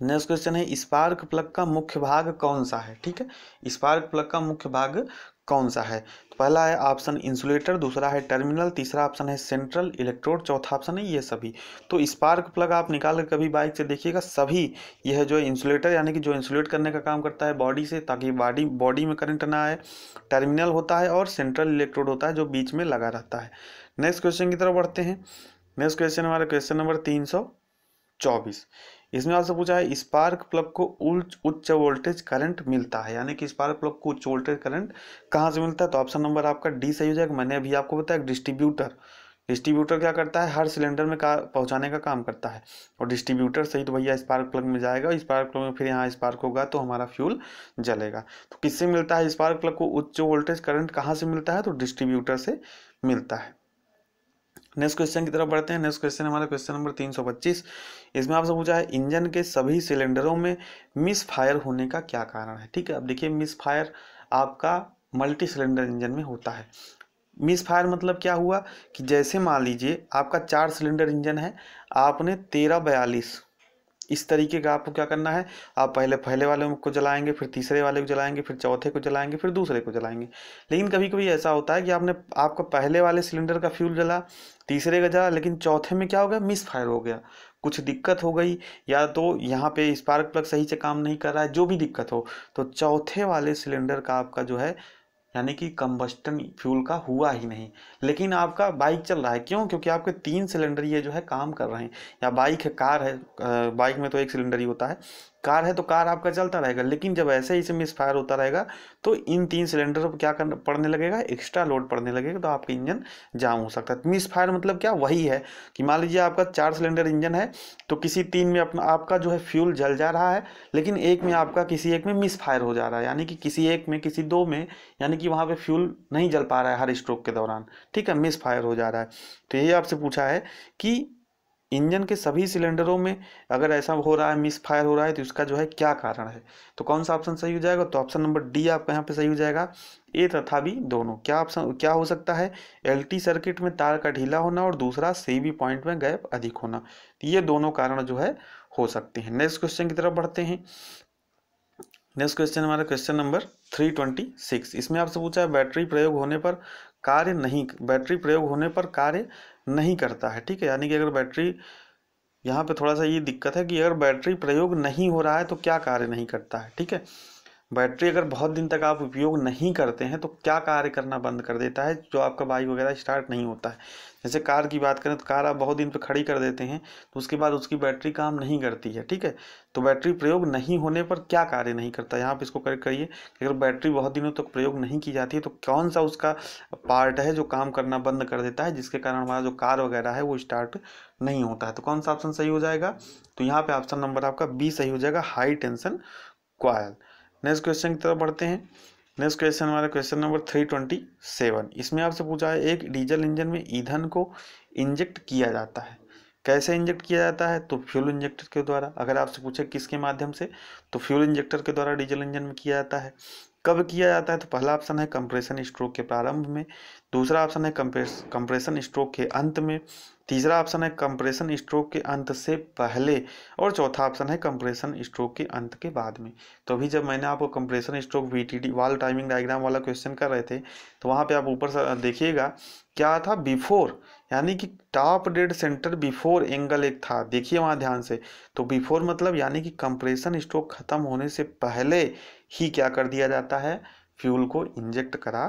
नेक्स्ट क्वेश्चन है स्पार्क प्लग का मुख्य भाग कौन सा है ठीक है स्पार्क प्लग का मुख्य भाग कौन सा है पहला है ऑप्शन इंसुलेटर दूसरा है टर्मिनल तीसरा ऑप्शन है सेंट्रल इलेक्ट्रोड चौथा ऑप्शन है ये सभी तो स्पार्क प्लग आप निकाल कर कभी बाइक से देखिएगा सभी यह जो इंसुलेटर यानी कि जो इंसुलेट करने का काम करता है बॉडी से ताकि बॉडी बॉडी में करंट ना आए टर्मिनल होता है और सेंट्रल इलेक्ट्रोड होता है जो बीच में लगा रहता है नेक्स्ट क्वेश्चन की तरफ बढ़ते हैं नेक्स्ट क्वेश्चन हमारा क्वेश्चन नंबर तीन सौ चौबीस इसमें आपसे पूछा है स्पार्क प्लग को उच्च वोल्टेज करंट मिलता है यानी कि स्पार्क प्लग को उच्च वोल्टेज करंट कहाँ से मिलता है तो ऑप्शन नंबर आपका डी सही हो जाएगा मैंने अभी आपको बताया डिस्ट्रीब्यूटर डिस्ट्रीब्यूटर क्या करता है हर सिलेंडर में का पहुँचाने का काम करता है और डिस्ट्रीब्यूटर सही तो भैया स्पार्क प्लग में जाएगा स्पार्क प्लग में फिर यहाँ स्पार्क होगा तो हमारा फ्यूल जलेगा तो किससे मिलता है स्पार्क प्लग को उच्च वोल्टेज करंट कहाँ से मिलता है तो डिस्ट्रीब्यूटर से मिलता है नेक्स्ट क्वेश्चन की तरफ बढ़ते हैं नेक्स्ट क्वेश्चन हमारा क्वेश्चन नंबर 325 इसमें आपसे पूछा है इंजन के सभी सिलेंडरों में मिस फायर होने का क्या कारण है ठीक है अब देखिए मिस फायर आपका मल्टी सिलेंडर इंजन में होता है मिस फायर मतलब क्या हुआ कि जैसे मान लीजिए आपका चार सिलेंडर इंजन है आपने तेरह बयालीस इस तरीके का आपको क्या करना है आप पहले पहले वाले को जलाएंगे फिर तीसरे वाले को जलाएंगे फिर चौथे को जलाएंगे फिर दूसरे को जलाएंगे लेकिन कभी कभी ऐसा होता है कि आपने आपका पहले वाले सिलेंडर का फ्यूल जला तीसरे का जला लेकिन चौथे में क्या हो गया मिस फायर हो गया कुछ दिक्कत हो गई या तो यहाँ पे स्पार्क प्लग सही से काम नहीं कर रहा है जो भी दिक्कत हो तो चौथे वाले सिलेंडर का आपका जो है यानी कि कम्बस्टन फ्यूल का हुआ ही नहीं लेकिन आपका बाइक चल रहा है क्यों क्योंकि आपके तीन सिलेंडर ये जो है काम कर रहे हैं या बाइक है कार है बाइक में तो एक सिलेंडर ही होता है कार है तो कार आपका चलता रहेगा लेकिन जब ऐसे ही से फायर होता रहेगा तो इन तीन सिलेंडर पर क्या करना पड़ने लगेगा एक्स्ट्रा लोड पड़ने लगेगा तो आपका इंजन जाम हो सकता है मिस तो फायर मतलब क्या वही है कि मान लीजिए आपका चार सिलेंडर इंजन है तो किसी तीन में अपना आपका जो है फ्यूल जल जा रहा है लेकिन एक में आपका किसी एक में मिस फायर हो जा रहा है यानी कि किसी एक में किसी दो में यानी कि वहाँ पर फ्यूल नहीं जल पा रहा है हर स्ट्रोक के दौरान ठीक है मिस फायर हो जा रहा है तो ये आपसे पूछा है कि इंजन के सभी सिलेंडरों में अगर ऐसा हो रहा है मिस फायर हो रहा है तो इसका जो है क्या कारण है तो कौन सा ऑप्शन सही हो जाएगा तो ऑप्शन नंबर डी आपका यहाँ पे सही हो जाएगा ए तथा बी दोनों क्या ऑप्शन क्या हो सकता है एलटी सर्किट में तार का ढीला होना और दूसरा सीबी पॉइंट में गैप अधिक होना तो ये दोनों कारण जो है हो सकते हैं नेक्स्ट क्वेश्चन की तरफ बढ़ते हैं नेक्स्ट क्वेश्चन हमारा question number three twenty six इसमें आपसे पूछा है बैटरी प्रयोग होने पर कार्य नहीं बैटरी प्रयोग होने पर कार्य नहीं करता है ठीक है यानी कि अगर बैटरी यहाँ पे थोड़ा सा ये दिक्कत है कि अगर बैटरी प्रयोग नहीं हो रहा है तो क्या कार्य नहीं करता है ठीक है बैटरी अगर बहुत दिन तक आप उपयोग नहीं करते हैं तो क्या कार्य करना बंद कर देता है जो आपका बाइक वगैरह स्टार्ट नहीं होता है जैसे कार की बात करें तो कार आप बहुत दिन पर खड़ी कर देते हैं तो उसके बाद उसकी बैटरी काम नहीं करती है ठीक है तो बैटरी प्रयोग नहीं होने पर क्या कार्य नहीं करता है यहाँ आप इसको करेक्ट करिए अगर बैटरी बहुत दिनों तक तो प्रयोग नहीं की जाती है तो कौन सा उसका पार्ट है जो काम करना बंद कर देता है जिसके कारण हमारा जो कार वगैरह है वो स्टार्ट नहीं होता है तो कौन सा ऑप्शन सही हो जाएगा तो यहाँ पर ऑप्शन नंबर आपका बी सही हो जाएगा high tension coil next question की तरफ बढ़ते हैं नेक्स्ट क्वेश्चन हमारा question number three twenty seven इसमें आपसे पूछा है एक डीजल इंजन में ईंधन को इंजेक्ट किया जाता है कैसे इंजेक्ट किया जाता है तो फ्यूल इंजेक्टर के द्वारा अगर आपसे पूछे किसके माध्यम से तो फ्यूल इंजेक्टर के द्वारा डीजल इंजन में किया जाता है कब किया जाता है तो पहला ऑप्शन है कंप्रेशन स्ट्रोक के प्रारंभ में दूसरा ऑप्शन है कंप्रेशन स्ट्रोक के अंत में तीसरा ऑप्शन है कंप्रेशन स्ट्रोक के अंत से पहले और चौथा ऑप्शन है कंप्रेशन स्ट्रोक के अंत के बाद में तो अभी जब मैंने आपको compression stroke V T D valve timing diagram वाला क्वेश्चन कर रहे थे तो वहाँ पे आप ऊपर से देखिएगा क्या था बिफोर यानी कि top dead centre before angle एक था देखिए वहाँ ध्यान से तो बिफोर मतलब यानी कि कंप्रेशन स्ट्रोक खत्म होने से पहले ही क्या कर दिया जाता है फ्यूल को इंजेक्ट करा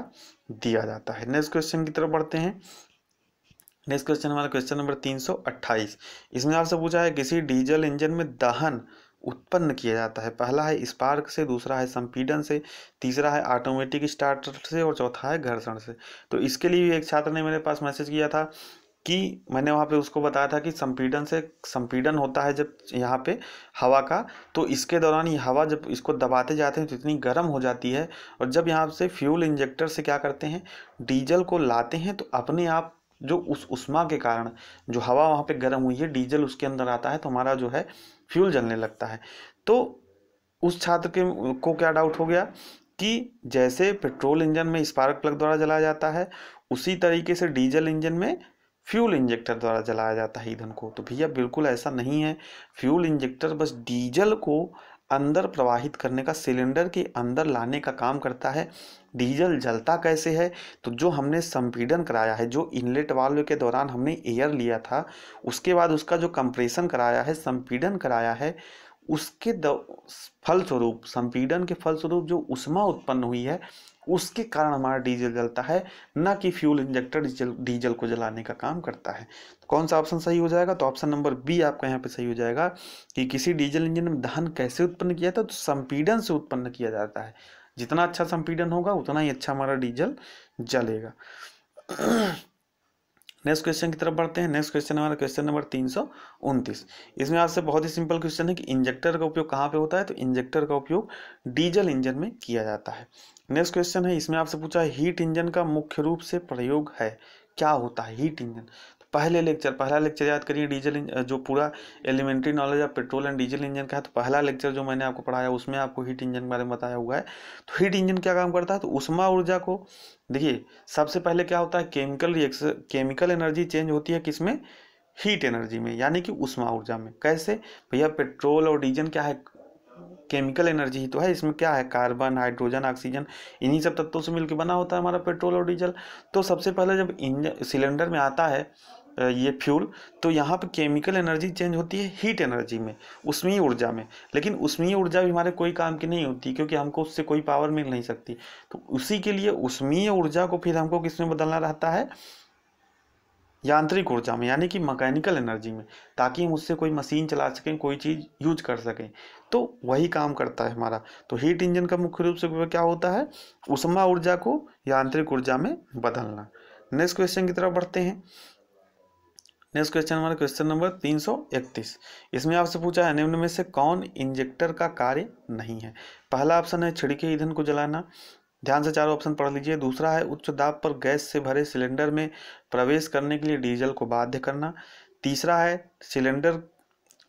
दिया जाता है नेक्स्ट क्वेश्चन की तरफ बढ़ते हैं नेक्स्ट क्वेश्चन हमारा क्वेश्चन नंबर 328 इसमें आपसे पूछा है किसी डीजल इंजन में दहन उत्पन्न किया जाता है पहला है स्पार्क से दूसरा है संपीडन से तीसरा है ऑटोमेटिक स्टार्टर से और चौथा है घर्षण से तो इसके लिए भी एक छात्र ने मेरे पास मैसेज किया था कि मैंने वहाँ पे उसको बताया था कि संपीडन से संपीडन होता है जब यहाँ पे हवा का तो इसके दौरान ये हवा जब इसको दबाते जाते हैं तो इतनी गर्म हो जाती है और जब यहाँ से फ्यूल इंजेक्टर से क्या करते हैं डीजल को लाते हैं तो अपने आप जो उस उष्मा के कारण जो हवा वहाँ पे गर्म हुई है डीजल उसके अंदर आता है तो हमारा जो है फ्यूल जलने लगता है तो उस छात्र के को क्या डाउट हो गया कि जैसे पेट्रोल इंजन में स्पार्क प्लग द्वारा जलाया जाता है उसी तरीके से डीजल इंजन में फ्यूल इंजेक्टर द्वारा जलाया जाता है ईंधन को तो भैया बिल्कुल ऐसा नहीं है फ्यूल इंजेक्टर बस डीजल को अंदर प्रवाहित करने का सिलेंडर के अंदर लाने का काम करता है डीजल जलता कैसे है तो जो हमने संपीडन कराया है जो इनलेट वाल्व के दौरान हमने एयर लिया था उसके बाद उसका जो कंप्रेशन कराया है संपीडन कराया है उसके फलस्वरूप संपीडन के फलस्वरूप जो उष्मा उत्पन्न हुई है उसके कारण हमारा डीजल जलता है ना कि फ्यूल इंजेक्टर डीजल डीजल को जलाने का काम करता है तो कौन सा ऑप्शन सही हो जाएगा तो ऑप्शन नंबर बी आपका यहाँ पे सही हो जाएगा कि किसी डीजल इंजन में दहन कैसे उत्पन्न किया जाता है तो संपीडन से उत्पन्न किया जाता है जितना अच्छा संपीडन होगा उतना ही अच्छा हमारा डीजल जलेगा नेक्स्ट क्वेश्चन की तरफ बढ़ते हैं नेक्स्ट क्वेश्चन हमारा क्वेश्चन नंबर तीन सौ उनतीस इसमें आपसे बहुत ही सिंपल क्वेश्चन है कि इंजेक्टर का उपयोग कहाँ पे होता है तो इंजेक्टर का उपयोग डीजल इंजन में किया जाता है नेक्स्ट क्वेश्चन है इसमें आपसे पूछा है हीट इंजन का मुख्य रूप से प्रयोग है क्या होता है हीट इंजन तो पहले लेक्चर पहला लेक्चर याद करिए डीजल जो पूरा elementary knowledge of petrol and diesel engine का है तो पहला लेक्चर जो मैंने आपको पढ़ाया उसमें आपको हीट इंजन के बारे में बताया हुआ है तो हीट इंजन क्या काम करता है तो उष्मा ऊर्जा को देखिए सबसे पहले क्या होता है chemical reaction chemical energy change होती है किसमें हीट एनर्जी में यानी कि उष्मा ऊर्जा में कैसे भैया पेट्रोल और डीजल क्या है केमिकल एनर्जी ही तो है इसमें क्या है कार्बन हाइड्रोजन ऑक्सीजन इन्हीं सब तत्वों से मिलकर बना होता है हमारा पेट्रोल और डीजल तो सबसे पहले जब इंजन सिलेंडर में आता है ये फ्यूल तो यहाँ पे केमिकल एनर्जी चेंज होती है हीट एनर्जी में उसमें ही ऊर्जा में लेकिन उसमें ही ऊर्जा भी हमारे कोई काम की नहीं होती क्योंकि हमको उससे कोई पावर मिल नहीं सकती तो उसी के लिए उसमें ऊर्जा को फिर हमको किस में बदलना रहता है यांत्रिक ऊर्जा में यानी कि मैकेनिकल एनर्जी में ताकि हम उससे कोई मशीन चला सकें कोई चीज़ यूज कर सकें तो वही काम करता है हमारा तो हीट इंजन का मुख्य रूप से क्या होता है उष्मा ऊर्जा को यांत्रिक ऊर्जा में बदलना नेक्स्ट क्वेश्चन की तरफ बढ़ते हैं नेक्स्ट क्वेश्चन हमारा क्वेश्चन नंबर 331 इसमें आपसे पूछा है निम्न में से कौन इंजेक्टर का कार्य नहीं है पहला ऑप्शन है छिड़के ईंधन को जलाना ध्यान से चारों ऑप्शन पढ़ लीजिए दूसरा है उच्च दाब पर गैस से भरे सिलेंडर में प्रवेश करने के लिए डीजल को बाध्य करना तीसरा है सिलेंडर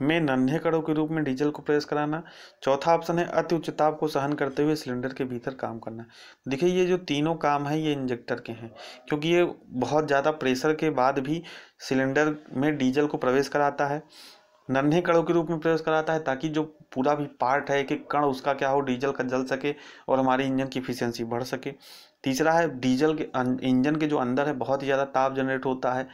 में नन्हे कड़ों के रूप में डीजल को प्रेस कराना चौथा ऑप्शन है अति उच्च ताप को सहन करते हुए सिलेंडर के भीतर काम करना देखिए ये जो तीनों काम है ये इंजेक्टर के हैं क्योंकि ये बहुत ज़्यादा प्रेशर के बाद भी सिलेंडर में डीजल को प्रवेश कराता है नन्हे कणों के रूप में प्रवेश कराता है ताकि जो पूरा भी पार्ट है कि कण उसका क्या हो डीजल का जल सके और हमारी इंजन की इफिशियंसी बढ़ सके तीसरा है डीजल के अं-, इंजन के जो अंदर है बहुत ही ज़्यादा ताप जनरेट होता है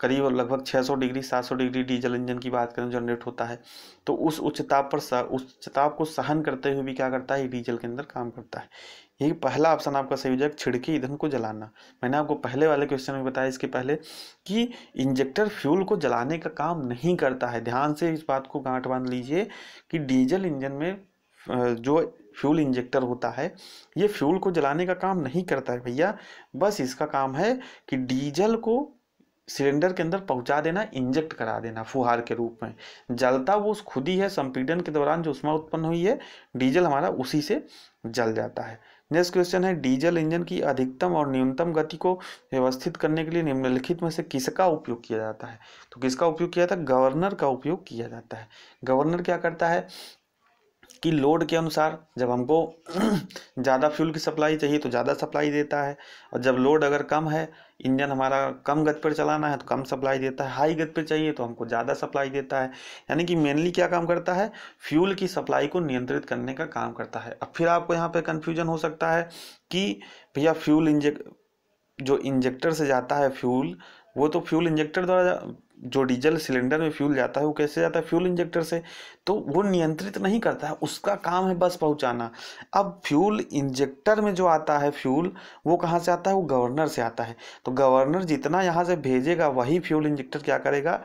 करीब लगभग 600 डिग्री 700 डिग्री डीजल इंजन की बात करें जनरेट होता है तो उस उच्च ताप पर उस ताप को सहन करते हुए भी क्या करता है डीजल के अंदर काम करता है ये पहला ऑप्शन आपका सही हो जाएगा छिड़की ईंधन को जलाना मैंने आपको पहले वाले क्वेश्चन में बताया इसके पहले कि इंजेक्टर फ्यूल को जलाने का काम नहीं करता है ध्यान से इस बात को गांठ बांध लीजिए कि डीजल इंजन में जो फ्यूल इंजेक्टर होता है ये फ्यूल को जलाने का काम नहीं करता है भैया बस इसका काम है कि डीजल को सिलेंडर के अंदर पहुंचा देना इंजेक्ट करा देना फुहार के रूप में जलता वो खुद ही है संपीडन के दौरान जो उष्मा उत्पन्न हुई है डीजल हमारा उसी से जल जाता है नेक्स्ट क्वेश्चन है डीजल इंजन की अधिकतम और न्यूनतम गति को व्यवस्थित करने के लिए निम्नलिखित में से किसका उपयोग किया जाता है तो किसका उपयोग किया जाता है गवर्नर का उपयोग किया जाता है गवर्नर क्या करता है कि लोड के अनुसार जब हमको (clears throat) ज़्यादा फ्यूल की सप्लाई चाहिए तो ज़्यादा सप्लाई देता है और जब लोड अगर कम है इंजन हमारा कम गति पर चलाना है तो कम सप्लाई देता है हाई गति पर चाहिए तो हमको ज़्यादा सप्लाई देता है यानी कि मेनली क्या काम करता है फ्यूल की सप्लाई को नियंत्रित करने का काम करता है अब फिर आपको यहाँ पर कन्फ्यूजन हो सकता है कि भैया फ्यूल इंजेक्ट जो इंजेक्टर से जाता है फ्यूल वो तो फ्यूल इंजेक्टर द्वारा जो डीजल सिलेंडर में फ्यूल जाता है वो कैसे जाता है फ्यूल इंजेक्टर से तो वो नियंत्रित नहीं करता है उसका काम है बस पहुंचाना अब फ्यूल इंजेक्टर में जो आता है फ्यूल वो कहाँ से आता है वो गवर्नर से आता है तो गवर्नर जितना यहाँ से भेजेगा वही फ्यूल इंजेक्टर क्या करेगा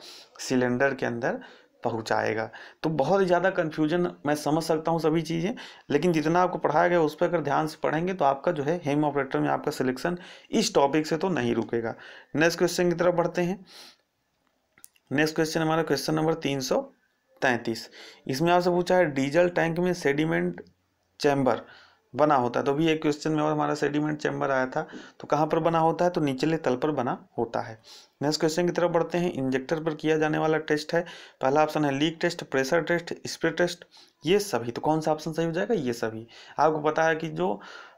सिलेंडर के अंदर पहुंचाएगा तो बहुत ज़्यादा कन्फ्यूजन मैं समझ सकता हूँ सभी चीज़ें लेकिन जितना आपको पढ़ाया गया उस पर अगर ध्यान से पढ़ेंगे तो आपका जो है हेम ऑपरेटर में आपका सिलेक्शन इस टॉपिक से तो नहीं रुकेगा नेक्स्ट क्वेश्चन की तरफ बढ़ते हैं नेक्स्ट क्वेश्चन हमारा क्वेश्चन नंबर तीन सौ तैंतीस इसमें आपसे पूछा है डीजल टैंक में सेडिमेंट चैम्बर बना होता है तो भी एक क्वेश्चन में और हमारा सेडिमेंट चैम्बर आया था तो कहाँ पर बना होता है तो निचले तल पर बना होता है नेक्स्ट क्वेश्चन की तरफ बढ़ते हैं इंजेक्टर पर किया जाने वाला टेस्ट है पहला ऑप्शन है leak test pressure test spray test ये सभी तो कौन सा ऑप्शन सही हो जाएगा ये सभी आपको पता है कि जो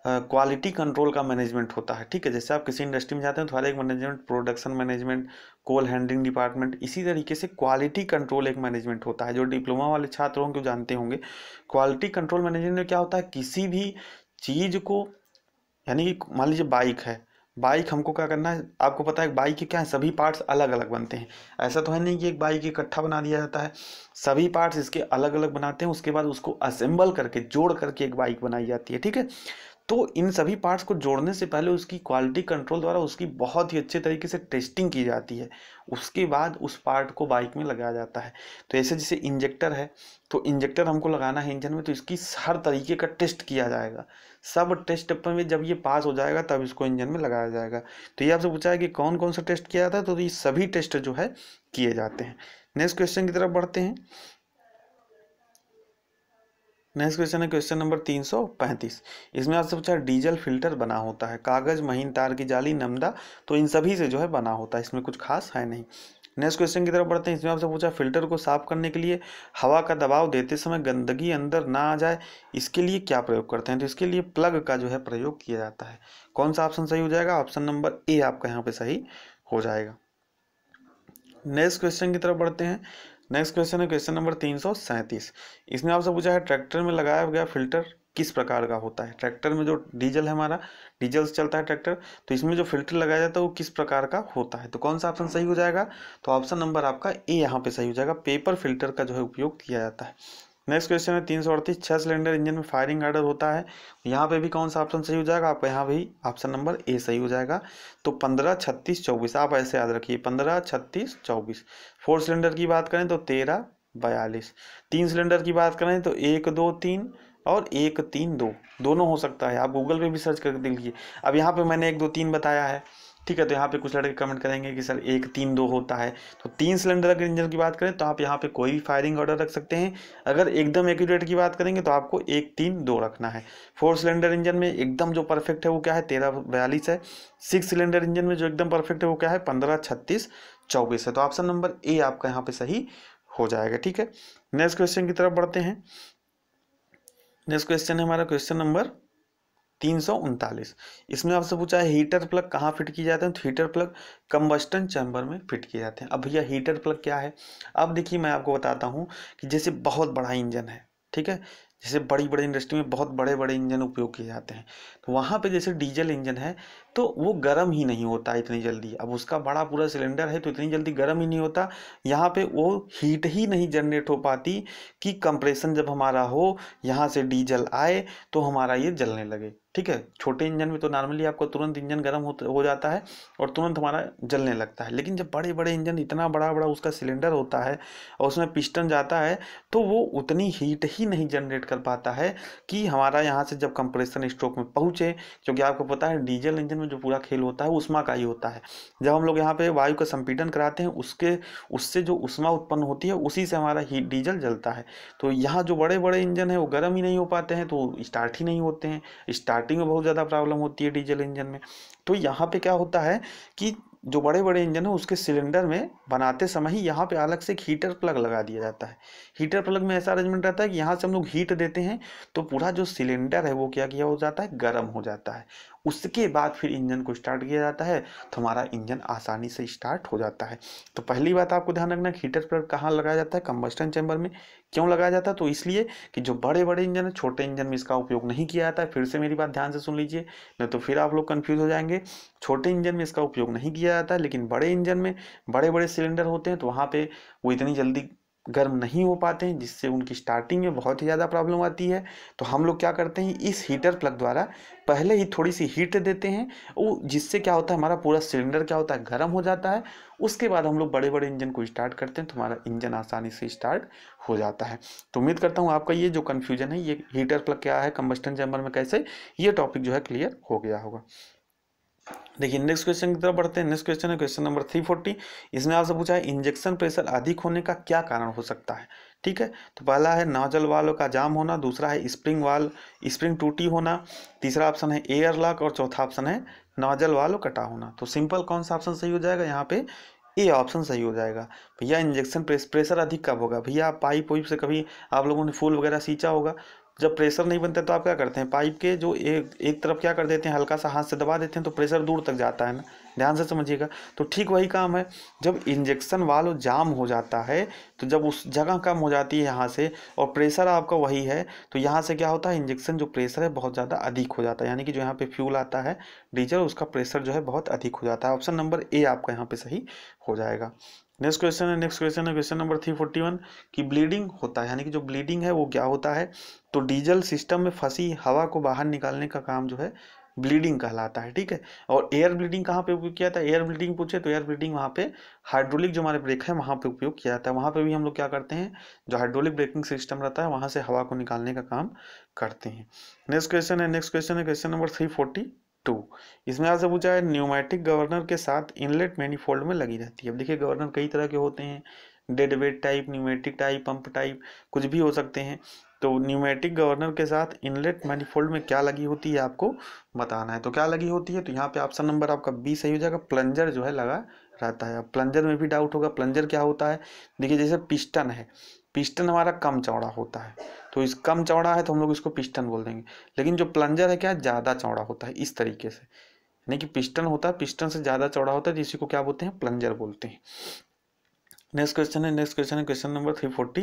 क्वालिटी कंट्रोल का मैनेजमेंट होता है ठीक है जैसे आप किसी इंडस्ट्री में जाते हैं तो हर एक management production management coal handling department इसी तरीके से क्वालिटी कंट्रोल एक मैनेजमेंट होता है जो डिप्लोमा वाले छात्र होंगे जानते होंगे क्वालिटी कंट्रोल मैनेजमेंट में क्या होता है किसी भी चीज़ को यानी कि मान लीजिए बाइक है बाइक हमको क्या करना है आपको पता है बाइक के क्या है सभी पार्ट्स अलग अलग बनते हैं ऐसा तो है नहीं कि एक बाइक इकट्ठा बना दिया जाता है सभी पार्ट्स इसके अलग अलग बनाते हैं उसके बाद उसको असेंबल करके जोड़ करके एक बाइक बनाई जाती है ठीक है तो इन सभी पार्ट्स को जोड़ने से पहले उसकी क्वालिटी कंट्रोल द्वारा उसकी बहुत ही अच्छे तरीके से टेस्टिंग की जाती है उसके बाद उस पार्ट को बाइक में लगाया जाता है तो ऐसे जैसे इंजेक्टर है तो इंजेक्टर हमको लगाना है इंजन में तो इसकी हर तरीके का टेस्ट किया जाएगा सब टेस्ट में जब ये पास हो जाएगा तब इसको इंजन में लगाया जाएगा तो ये आपसे पूछा है कि कौन कौन सा टेस्ट किया जाता है तो ये सभी टेस्ट जो है किए जाते हैं नेक्स्ट क्वेश्चन की तरफ बढ़ते हैं नेक्स्ट क्वेश्चन है क्वेश्चन नंबर तीन सौ पैंतीस इसमें आपसे पूछा डीजल फिल्टर बना होता है कागज महीन तार की जाली नमदा तो इन सभी से जो है बना होता है इसमें कुछ खास है नहीं नेक्स्ट क्वेश्चन की तरफ बढ़ते हैं इसमें आपसे पूछा फिल्टर को साफ करने के लिए हवा का दबाव देते समय गंदगी अंदर ना आ जाए इसके लिए क्या प्रयोग करते हैं तो इसके लिए प्लग का जो है प्रयोग किया जाता है कौन सा ऑप्शन सही हो जाएगा ऑप्शन नंबर ए आपका यहाँ पे सही हो जाएगा नेक्स्ट क्वेश्चन की तरफ बढ़ते हैं नेक्स्ट क्वेश्चन है क्वेश्चन नंबर तीन सौ सैंतीस इसमें आपसे पूछा है ट्रैक्टर में लगाया गया फिल्टर किस प्रकार का होता है ट्रैक्टर में जो डीजल है हमारा डीजल से चलता है ट्रैक्टर तो इसमें जो फिल्टर लगाया जाता है वो किस प्रकार का होता है तो कौन सा ऑप्शन सही हो जाएगा तो ऑप्शन नंबर आपका ए यहाँ पे सही हो जाएगा पेपर फिल्टर का जो है उपयोग किया जाता है नेक्स्ट क्वेश्चन है तीन सौ अड़तीस छः सिलेंडर इंजन में फायरिंग आर्डर होता है यहाँ पे भी कौन सा ऑप्शन सही हो जाएगा आपका यहाँ भी ऑप्शन नंबर ए सही हो जाएगा तो पंद्रह छत्तीस चौबीस आप ऐसे याद रखिए पंद्रह छत्तीस चौबीस फोर सिलेंडर की बात करें तो तेरह बयालीस तीन सिलेंडर की बात करें तो एक दो तीन और एक तीन दो दोनों हो सकता है आप गूगल पर भी सर्च करके देख लीजिए अब यहाँ पर मैंने एक दो तीन बताया है ठीक है तो यहाँ पे कुछ लड़के कमेंट करेंगे कि सर एक तीन दो होता है तो तीन सिलेंडर अगर इंजन की बात करें तो आप यहाँ पे कोई भी फायरिंग ऑर्डर रख सकते हैं अगर एकदम एक्यूरेट की बात करेंगे तो आपको एक तीन दो रखना है फोर सिलेंडर इंजन में एकदम जो परफेक्ट है वो क्या है तेरह बयालीस है सिक्स सिलेंडर इंजन में जो एकदम परफेक्ट है वो क्या है पंद्रह छत्तीस चौबीस है तो ऑप्शन नंबर ए आपका यहाँ पर सही हो जाएगा ठीक है नेक्स्ट क्वेश्चन की तरफ बढ़ते हैं नेक्स्ट क्वेश्चन है हमारा क्वेश्चन नंबर तीन सौ उनतालीस इसमें आपसे पूछा है हीटर प्लग कहाँ फिट किए जाते हैं तो हीटर प्लग कम्बस्टन चैम्बर में फिट किए जाते हैं अब भैया हीटर प्लग क्या है अब देखिए मैं आपको बताता हूँ कि जैसे बहुत बड़ा इंजन है ठीक है जैसे बड़ी बड़ी इंडस्ट्री में बहुत बड़े बड़े इंजन उपयोग किए जाते हैं तो वहाँ पे जैसे डीजल इंजन है तो वो गर्म ही नहीं होता इतनी जल्दी अब उसका बड़ा पूरा सिलेंडर है तो इतनी जल्दी गर्म ही नहीं होता यहाँ पे वो हीट ही नहीं जनरेट हो पाती कि कंप्रेशन जब हमारा हो यहाँ से डीजल आए तो हमारा ये जलने लगे ठीक है छोटे इंजन में तो नॉर्मली आपको तुरंत इंजन गर्म हो हो जाता है और तुरंत हमारा जलने लगता है लेकिन जब बड़े बड़े इंजन इतना बड़ा बड़ा उसका सिलेंडर होता है और उसमें पिस्टन जाता है तो वो उतनी हीट ही नहीं जनरेट कर पाता है कि हमारा यहाँ से जब कंप्रेशन स्ट्रोक में पहुँचे क्योंकि आपको पता है डीजल इंजन में जो पूरा खेल होता है उष्मा का ही होता है जब हम लोग यहाँ पर वायु का संपीडन कराते हैं उसके उससे जो उष्मा उत्पन्न होती है उसी से हमारा हीट डीजल जलता है तो यहाँ जो बड़े बड़े इंजन है वो गर्म ही नहीं हो पाते हैं तो स्टार्ट ही नहीं होते हैं स्टार्ट स्टार्टिंग में बहुत ज़्यादा प्रॉब्लम होती है डीजल इंजन में तो यहाँ पे क्या होता है कि जो बड़े बड़े इंजन है उसके सिलेंडर में बनाते समय ही यहाँ पे अलग से एक हीटर प्लग लगा दिया जाता है हीटर प्लग में ऐसा अरेंजमेंट रहता है कि यहाँ से हम लोग हीट देते हैं तो पूरा जो सिलेंडर है वो क्या किया हो जाता है गर्म हो जाता है उसके बाद फिर इंजन को स्टार्ट किया जाता है तो हमारा इंजन आसानी से स्टार्ट हो जाता है तो पहली बात आपको ध्यान रखना हीटर प्लग कहाँ लगाया जाता है कम्बस्टन चैम्बर में क्यों लगाया जाता है तो इसलिए कि जो बड़े बड़े इंजन है छोटे इंजन में इसका उपयोग नहीं किया जाता है फिर से मेरी बात ध्यान से सुन लीजिए नहीं तो फिर आप लोग कन्फ्यूज हो जाएंगे छोटे इंजन में इसका उपयोग नहीं किया जाता है लेकिन बड़े इंजन में बड़े बड़े सिलेंडर होते हैं तो वहाँ पर वो इतनी जल्दी गर्म नहीं हो पाते हैं जिससे उनकी स्टार्टिंग में बहुत ही ज़्यादा प्रॉब्लम आती है तो हम लोग क्या करते हैं इस हीटर प्लग द्वारा पहले ही थोड़ी सी हीट देते हैं वो जिससे क्या होता है हमारा पूरा सिलेंडर क्या होता है गर्म हो जाता है उसके बाद हम लोग बड़े बड़े इंजन को स्टार्ट करते हैं तो हमारा इंजन आसानी से स्टार्ट हो जाता है तो उम्मीद करता हूँ आपका ये जो कन्फ्यूजन है ये हीटर प्लग क्या है कम्बस्टन चैम्बर में कैसे ये टॉपिक जो है क्लियर हो गया होगा देखिए नेक्स्ट क्वेश्चन की तरफ बढ़ते हैं नेक्स्ट क्वेश्चन है क्वेश्चन नंबर थ्री फोर्टी इसमें आपसे पूछा है इंजेक्शन प्रेशर अधिक होने का क्या कारण हो सकता है ठीक है तो पहला है नाजल वाल का जाम होना दूसरा है स्प्रिंग वाल स्प्रिंग टूटी होना तीसरा ऑप्शन है एयर लॉक और चौथा ऑप्शन है नाजल वाल कटा होना तो सिंपल कौन सा ऑप्शन सही हो जाएगा यहाँ पे ए ऑप्शन सही हो जाएगा भैया इंजेक्शन प्रेस प्रेशर अधिक कब होगा भैया पाइप वाइप से कभी आप लोगों ने फूल वगैरह सींचा होगा जब प्रेशर नहीं बनता तो आप क्या करते हैं पाइप के जो एक एक तरफ क्या कर देते हैं हल्का सा हाथ से दबा देते हैं तो प्रेशर दूर तक जाता है ना ध्यान से समझिएगा तो ठीक वही काम है जब इंजेक्शन वाल्व जाम हो जाता है तो जब उस जगह कम हो जाती है यहाँ से और प्रेशर आपका वही है तो यहाँ से क्या होता है इंजेक्शन जो प्रेशर है बहुत ज़्यादा अधिक हो जाता है यानी कि जो यहाँ पे फ्यूल आता है डीजल उसका प्रेशर जो है बहुत अधिक हो जाता है ऑप्शन नंबर ए आपका यहाँ पे सही हो जाएगा नेक्स्ट क्वेश्चन है नेक्स्ट क्वेश्चन है question number three forty one की ब्लीडिंग होता है यानी कि जो ब्लीडिंग है वो क्या होता है तो डीजल सिस्टम में फंसी हवा को बाहर निकालने का काम जो है ब्लीडिंग कहलाता है ठीक है और एयर ब्लीडिंग कहाँ पे उपयोग किया था एयर ब्लीडिंग पूछे तो एयर ब्लीडिंग वहाँ पे हाइड्रोलिक जो हमारे ब्रेक है वहाँ पे उपयोग किया जाता है वहाँ पे भी हम लोग क्या करते हैं जो हाइड्रोलिक ब्रेकिंग सिस्टम रहता है वहाँ से हवा को निकालने का काम करते हैं नेक्स्ट क्वेश्चन है नेक्स्ट क्वेश्चन है question number three forty two इसमें आपसे पूछा है न्यूमैटिक गवर्नर के साथ इनलेट मैनीफोल्ड में लगी रहती है अब देखिए गवर्नर कई तरह के होते हैं wet type pneumatic type pump type कुछ भी हो सकते हैं तो न्यूमेटिक गवर्नर के साथ इनलेट मैनिफोल्ड में क्या लगी होती है आपको बताना है तो क्या लगी होती है तो यहाँ पे ऑप्शन नंबर आपका बी सही हो जाएगा प्लंजर जो है लगा रहता है अब प्लंजर में भी डाउट होगा प्लंजर क्या होता है देखिए जैसे पिस्टन है पिस्टन हमारा कम चौड़ा होता है तो इस कम चौड़ा है तो हम लोग इसको पिस्टन बोल देंगे लेकिन जो प्लंजर है क्या ज़्यादा चौड़ा होता है इस तरीके से यानी कि पिस्टन होता है पिस्टन से ज़्यादा चौड़ा होता है जिसी को क्या बोलते हैं प्लंजर बोलते हैं नेक्स्ट क्वेश्चन है नेक्स्ट क्वेश्चन है question number three forty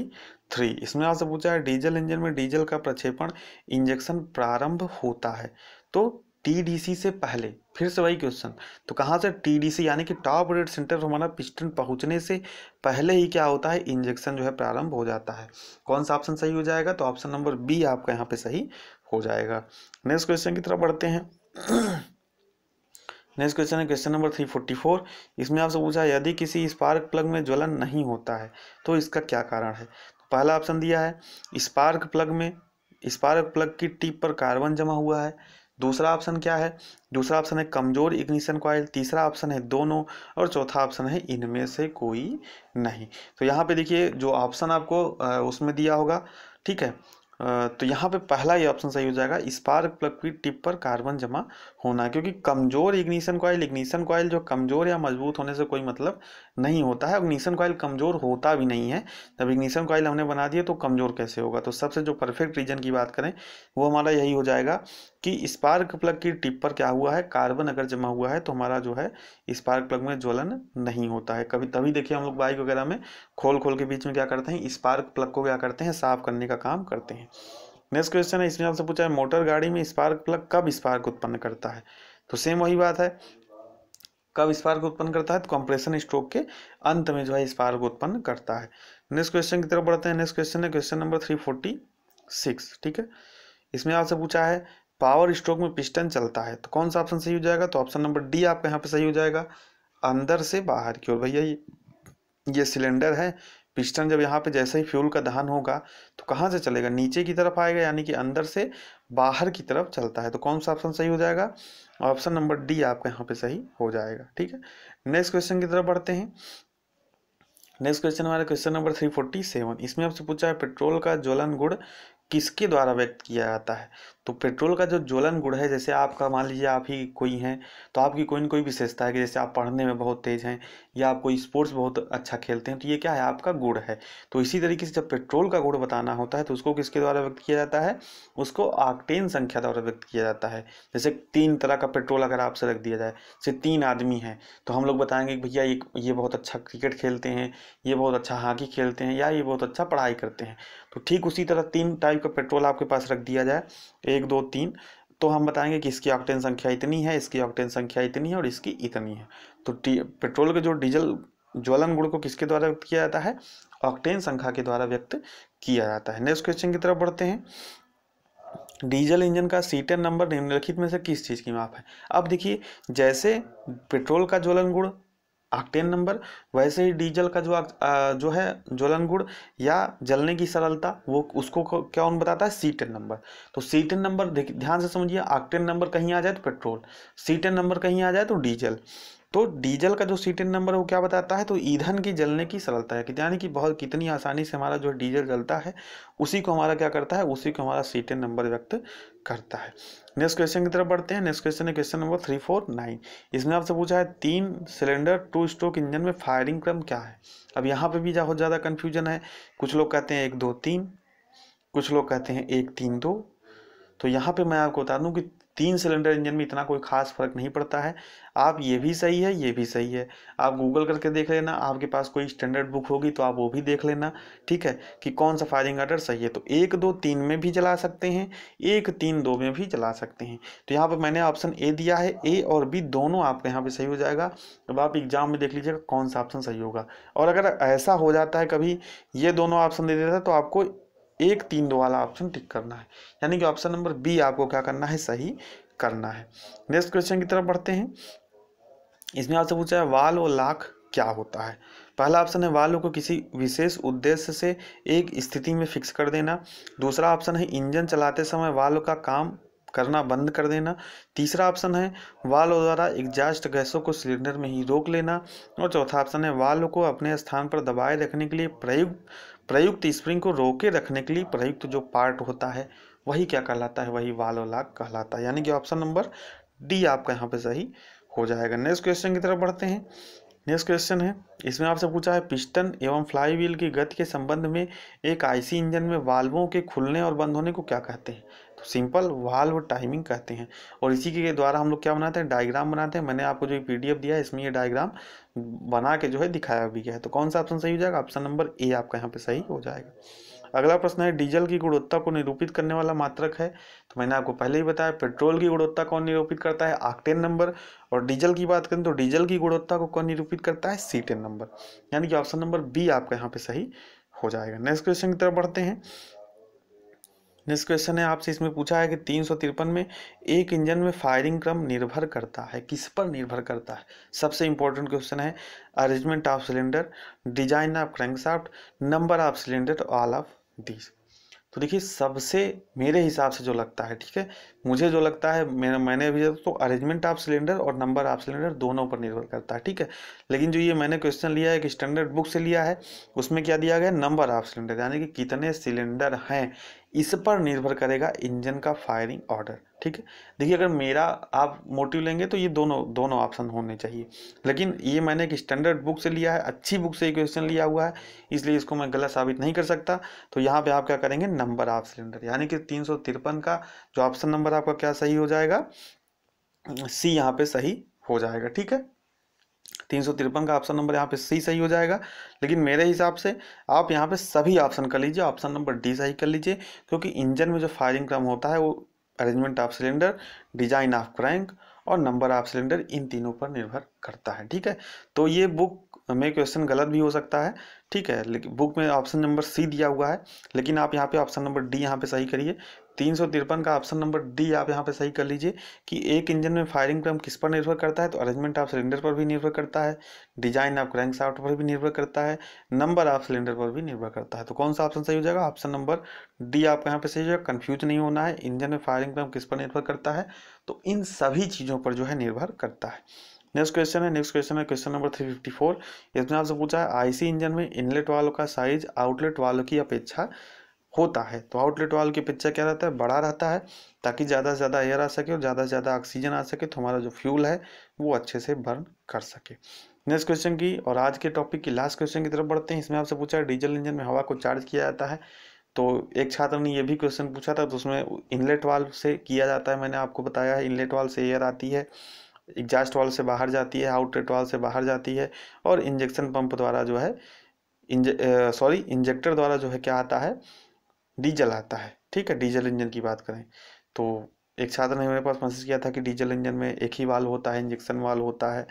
three इसमें आपसे पूछा है डीजल इंजन में डीजल का प्रक्षेपण इंजेक्शन प्रारंभ होता है तो टीडीसी से पहले फिर से वही क्वेश्चन तो कहाँ से टीडीसी यानी कि टॉप रेड सेंटर हमारा पिस्टन पहुँचने से पहले ही क्या होता है इंजेक्शन जो है प्रारंभ हो जाता है कौन सा ऑप्शन सही हो जाएगा तो ऑप्शन नंबर बी आपका यहाँ पे सही हो जाएगा नेक्स्ट क्वेश्चन की तरफ बढ़ते हैं नेक्स्ट क्वेश्चन है question number three forty four इसमें आपसे पूछा है यदि किसी स्पार्क प्लग में ज्वलन नहीं होता है तो इसका क्या कारण है पहला ऑप्शन दिया है स्पार्क प्लग में स्पार्क प्लग की टिप पर कार्बन जमा हुआ है दूसरा ऑप्शन क्या है दूसरा ऑप्शन है कमज़ोर इग्निशन कॉयल तीसरा ऑप्शन है दोनों और चौथा ऑप्शन है इनमें से कोई नहीं तो यहाँ पे देखिए जो ऑप्शन आपको उसमें दिया होगा ठीक है तो यहाँ पे पहला ये ऑप्शन सही हो जाएगा स्पार्क प्लग की टिप पर कार्बन जमा होना क्योंकि कमज़ोर इग्निशन कॉयल इग्निशन कॉइल जो कमज़ोर या मजबूत होने से कोई मतलब नहीं होता है इग्निशन कॉइल कमज़ोर होता भी नहीं है जब इग्निशन कॉइल हमने बना दिया तो कमज़ोर कैसे होगा तो सबसे जो परफेक्ट रीजन की बात करें वो हमारा यही हो जाएगा कि स्पार्क प्लग की टिप पर क्या हुआ है कार्बन अगर जमा हुआ है तो हमारा जो है स्पार्क प्लग में ज्वलन नहीं होता है कभी तभी देखिए हम लोग बाइक वगैरह में खोल खोल के बीच में क्या करते हैं स्पार्क प्लग को क्या करते हैं साफ करने का काम करते हैं नेक्स्ट क्वेश्चन है इसमें आपसे पूछा है मोटर गाड़ी में स्पार्क प्लग कब स्पार्क उत्पन्न करता है तो सेम वही बात है कब स्पार्क उत्पन्न करता है तो कंप्रेशन स्ट्रोक के अंत में जो है स्पार्क उत्पन्न करता है नेक्स्ट क्वेश्चन की तरफ बढ़ते हैं नेक्स्ट क्वेश्चन है question number three forty six ठीक है इसमें आपसे पूछा है पावर स्ट्रोक में पिस्टन चलता है तो कौन सा ऑप्शन सही हो जाएगा तो ऑप्शन नंबर डी आपके यहाँ पे सही हो जाएगा अंदर से बाहर की ओर भैया ये ये सिलेंडर है पिस्टन जब यहाँ पे जैसे ही फ्यूल का दहन होगा तो कहाँ से चलेगा नीचे की तरफ आएगा यानी कि अंदर से बाहर की तरफ चलता है तो कौन सा ऑप्शन सही हो जाएगा ऑप्शन नंबर डी आपका यहाँ पे सही हो जाएगा ठीक है नेक्स्ट क्वेश्चन की तरफ बढ़ते हैं नेक्स्ट क्वेश्चन हमारा question number three forty seven इसमें आपसे पूछा है पेट्रोल का ज्वलन गुड़ किसके द्वारा व्यक्त किया जाता है तो पेट्रोल का जो ज्वलन गुण है जैसे आपका मान लीजिए आप ही कोई हैं तो आपकी कोई ना कोई विशेषता है कि जैसे आप पढ़ने में बहुत तेज़ हैं या आप कोई स्पोर्ट्स बहुत अच्छा खेलते हैं तो ये क्या है आपका गुण है तो इसी तरीके से जब पेट्रोल का गुण बताना होता है तो उसको किसके द्वारा व्यक्त किया जाता है उसको आकटेन संख्या द्वारा व्यक्त किया जाता है जैसे तीन तरह का पेट्रोल अगर आपसे रख दिया जाए जैसे तीन आदमी हैं तो हम लोग बताएंगे कि भैया ये ये बहुत अच्छा क्रिकेट खेलते हैं ये बहुत अच्छा हॉकी खेलते हैं या ये बहुत अच्छा पढ़ाई करते हैं तो ठीक उसी तरह तीन टाइप का पेट्रोल आपके पास रख दिया जाए एक दो तीन तो हम बताएंगे कि इसकी ऑक्टेन संख्या इतनी है इसकी ऑक्टेन संख्या इतनी है और इसकी इतनी है तो पेट्रोल के जो डीजल ज्वलन गुण को किसके द्वारा व्यक्त किया जाता है ऑक्टेन संख्या के द्वारा व्यक्त किया जाता है नेक्स्ट क्वेश्चन की तरफ बढ़ते हैं डीजल इंजन का सीटर नंबर निम्नलिखित में से किस चीज़ की माप है अब देखिए जैसे पेट्रोल का ज्वलन गुड़ आक्टेन नंबर वैसे ही डीजल का जो आ, जो है ज्वलन गुण या जलने की सरलता वो उसको क्या उन बताता है सी टेन नंबर तो सी टेन नंबर ध्यान से समझिए आक्टेन नंबर कहीं आ जाए तो पेट्रोल सी टेन नंबर कहीं आ जाए तो डीजल तो डीजल का जो सी इन नंबर है वो क्या बताता है तो ईंधन की जलने की सरलता है यानी कि बहुत कितनी आसानी से हमारा जो डीजल जलता है उसी को हमारा क्या करता है उसी को हमारा सी टेन नंबर व्यक्त करता है नेक्स्ट क्वेश्चन की तरफ बढ़ते हैं नेक्स्ट क्वेश्चन है question number three four nine इसमें आपसे पूछा है तीन सिलेंडर टू स्ट्रोक इंजन में फायरिंग क्रम क्या है अब यहाँ पर भी बहुत ज़्यादा कन्फ्यूजन है कुछ लोग कहते हैं एक दो तीन कुछ लोग कहते हैं एक तीन दो तो यहाँ पे मैं आपको बता दूं कि तीन सिलेंडर इंजन में इतना कोई खास फर्क नहीं पड़ता है आप ये भी सही है ये भी सही है आप गूगल करके देख लेना आपके पास कोई स्टैंडर्ड बुक होगी तो आप वो भी देख लेना ठीक है कि कौन सा फायरिंग ऑर्डर सही है तो एक दो तीन में भी चला सकते हैं एक तीन दो में भी चला सकते हैं तो यहाँ पर मैंने ऑप्शन ए दिया है ए और बी दोनों आपके यहाँ पर सही हो जाएगा अब आप एग्जाम में देख लीजिएगा कौन सा ऑप्शन सही होगा और अगर ऐसा हो जाता है कभी ये दोनों ऑप्शन दे देता है तो आपको एक तीन दो वाला ऑप्शन टिक करना है यानी कि ऑप्शन नंबर बी आपको क्या करना है सही करना है नेक्स्ट क्वेश्चन की तरफ बढ़ते हैं इसमें आपसे पूछा है वाल और लाख क्या होता है पहला ऑप्शन है वालों को किसी विशेष उद्देश्य से एक स्थिति में फिक्स कर देना दूसरा ऑप्शन है इंजन चलाते समय वालों का काम करना बंद कर देना तीसरा ऑप्शन है वालों द्वारा एग्जास्ट गैसों को सिलेंडर में ही रोक लेना और चौथा ऑप्शन है वालों को अपने स्थान पर दबाए रखने के लिए प्रयुक्त प्रयुक्त स्प्रिंग को रोके रखने के लिए प्रयुक्त जो पार्ट होता है वही क्या कहलाता है वही वालोलाक कहलाता है यानी कि ऑप्शन नंबर डी आपका यहाँ पे सही हो जाएगा नेक्स्ट क्वेश्चन की तरफ बढ़ते हैं नेक्स्ट क्वेश्चन है इसमें आपसे पूछा है पिस्टन एवं फ्लाईव्हील की गति के संबंध में एक आईसी इंजन में वाल्वों के खुलने और बंद होने को क्या कहते हैं सिंपल वाल्व टाइमिंग कहते हैं और इसी के द्वारा हम लोग क्या बनाते हैं डायग्राम बनाते हैं मैंने आपको जो पीडीएफ दिया है इसमें ये डायग्राम बना के जो है दिखाया भी गया है तो कौन सा ऑप्शन सही हो जाएगा ऑप्शन नंबर ए आपका यहाँ पे सही हो जाएगा अगला प्रश्न है डीजल की गुणवत्ता को निरूपित करने वाला मात्रक है तो मैंने आपको पहले ही बताया पेट्रोल की गुणवत्ता कौन निरूपित करता है आकटेन नंबर और डीजल की बात करें तो डीजल की गुणवत्ता को कौन निरूपित करता है सीटेन नंबर यानी कि ऑप्शन नंबर बी आपका यहाँ पे सही हो जाएगा नेक्स्ट क्वेश्चन की तरफ बढ़ते हैं नेक्स्ट क्वेश्चन है आपसे इसमें पूछा है कि तीन में एक इंजन में फायरिंग क्रम निर्भर करता है किस पर निर्भर करता है सबसे इंपॉर्टेंट क्वेश्चन है arrangement of cylinder design of crankshaft number of cylinder all of these तो देखिए सबसे मेरे हिसाब से जो लगता है ठीक है मुझे जो लगता है मेरा मैंने अभी तो अरेंजमेंट ऑफ सिलेंडर और नंबर ऑफ सिलेंडर दोनों पर निर्भर करता है ठीक है लेकिन जो ये मैंने क्वेश्चन लिया है कि स्टैंडर्ड बुक से लिया है उसमें क्या दिया गया नंबर ऑफ सिलेंडर यानी कि कितने सिलेंडर हैं इस पर निर्भर करेगा इंजन का फायरिंग ऑर्डर ठीक है देखिए अगर मेरा आप मोटिव लेंगे तो ये दोनों दोनों ऑप्शन होने चाहिए लेकिन ये मैंने एक स्टैंडर्ड बुक से लिया है अच्छी बुक से क्वेश्चन लिया हुआ है इसलिए इसको मैं गलत साबित नहीं कर सकता तो यहाँ पे आप क्या करेंगे नंबर ऑफ सिलेंडर यानी कि तीन का जो ऑप्शन नंबर आपका क्या सही हो जाएगा सी यहाँ पर सही हो जाएगा ठीक है तीन सौ तिरपन का ऑप्शन नंबर यहाँ पे सी सही हो जाएगा लेकिन मेरे हिसाब से आप यहाँ पे सभी ऑप्शन कर लीजिए ऑप्शन नंबर डी सही कर लीजिए क्योंकि इंजन में जो फायरिंग क्रम होता है वो arrangement of cylinder design of crank और नंबर ऑफ सिलेंडर इन तीनों पर निर्भर करता है ठीक है तो ये बुक में क्वेश्चन गलत भी हो सकता है ठीक है लेकिन बुक में ऑप्शन नंबर सी दिया हुआ है लेकिन आप यहाँ पे ऑप्शन नंबर डी यहाँ पे सही करिए तीन सौ तिरपन का ऑप्शन नंबर डी आप यहाँ पे सही कर लीजिए कि एक इंजन में फायरिंग क्रम किस पर निर्भर करता है तो अरेंजमेंट ऑफ सिलेंडर पर भी निर्भर करता है डिजाइन ऑफ क्रैंक शाफ्ट पर भी निर्भर करता है नंबर ऑफ सिलेंडर पर भी निर्भर करता है तो कौन सा ऑप्शन सही हो जाएगा ऑप्शन नंबर डी आपको यहाँ पे सही हो जाएगा कन्फ्यूज नहीं होना है इंजन में फायरिंग क्रम किस पर निर्भर करता है तो इन सभी चीज़ों पर जो है निर्भर करता है नेक्स्ट क्वेश्चन है नेक्स्ट क्वेश्चन है question number three fifty four इसमें आपसे पूछा है आईसी इंजन में इनलेट वालों का साइज आउटलेट वालों की अपेक्षा होता है तो आउटलेट वाल की पिक्चर क्या रहता है बड़ा रहता है ताकि ज़्यादा से ज़्यादा एयर आ सके और ज़्यादा से ज़्यादा ऑक्सीजन आ सके तो हमारा जो फ्यूल है वो अच्छे से बर्न कर सके नेक्स्ट क्वेश्चन की और आज के टॉपिक की लास्ट क्वेश्चन की तरफ बढ़ते हैं इसमें आपसे पूछा है डीजल इंजन में हवा को चार्ज किया जाता है तो एक छात्र ने यह भी क्वेश्चन पूछा था तो उसमें इनलेट वाल से किया जाता है मैंने आपको बताया है इनलेट वाल से एयर आती है एग्जास्ट वाल से बाहर जाती है आउटलेट वाल से बाहर जाती है और इंजेक्शन पंप द्वारा जो है इंज सॉरी इंजेक्टर द्वारा जो है क्या आता है डीजल आता है ठीक है डीजल इंजन की बात करें तो एक छात्र ने मेरे पास मैसेज किया था कि डीजल इंजन में एक ही वाल होता है इंजेक्शन वाल होता है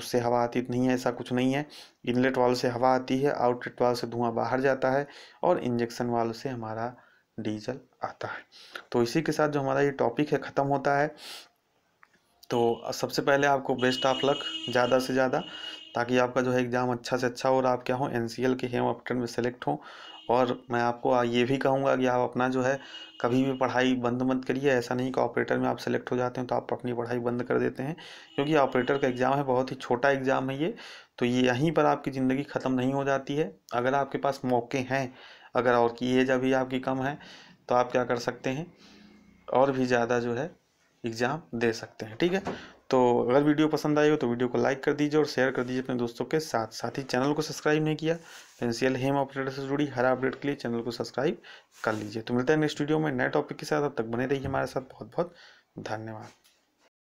उससे हवा आती तो नहीं है ऐसा कुछ नहीं है इनलेट वाल से हवा आती है आउटलेट वाल से धुआं बाहर जाता है और इंजेक्शन वाल से हमारा डीजल आता है तो इसी के साथ जो हमारा ये टॉपिक है ख़त्म होता है तो सबसे पहले आपको बेस्ट ऑफ लक ज़्यादा से ज़्यादा ताकि आपका जो है एग्ज़ाम अच्छा से अच्छा और आप क्या हो एन के हेम ऑप्टन में सेलेक्ट हों और मैं आपको ये भी कहूँगा कि आप अपना जो है कभी भी पढ़ाई बंद मत करिए ऐसा नहीं कि ऑपरेटर में आप सेलेक्ट हो जाते हैं तो आप अपनी पढ़ाई बंद कर देते हैं क्योंकि ऑपरेटर का एग्ज़ाम है बहुत ही छोटा एग्ज़ाम है ये तो ये यहीं पर आपकी ज़िंदगी ख़त्म नहीं हो जाती है अगर आपके पास मौके हैं अगर और की एज अभी आपकी कम है तो आप क्या कर सकते हैं और भी ज़्यादा जो है एग्ज़ाम दे सकते हैं ठीक है तो अगर वीडियो पसंद आई हो तो वीडियो को लाइक कर दीजिए और शेयर कर दीजिए अपने दोस्तों के साथ साथ ही चैनल को सब्सक्राइब नहीं किया पेंसियल तो हेम ऑपरेटर से जुड़ी हर अपडेट के लिए चैनल को सब्सक्राइब कर लीजिए तो मिलता है नेक्स्ट वीडियो में नए टॉपिक के साथ अब तक बने रहिए हमारे साथ बहुत बहुत धन्यवाद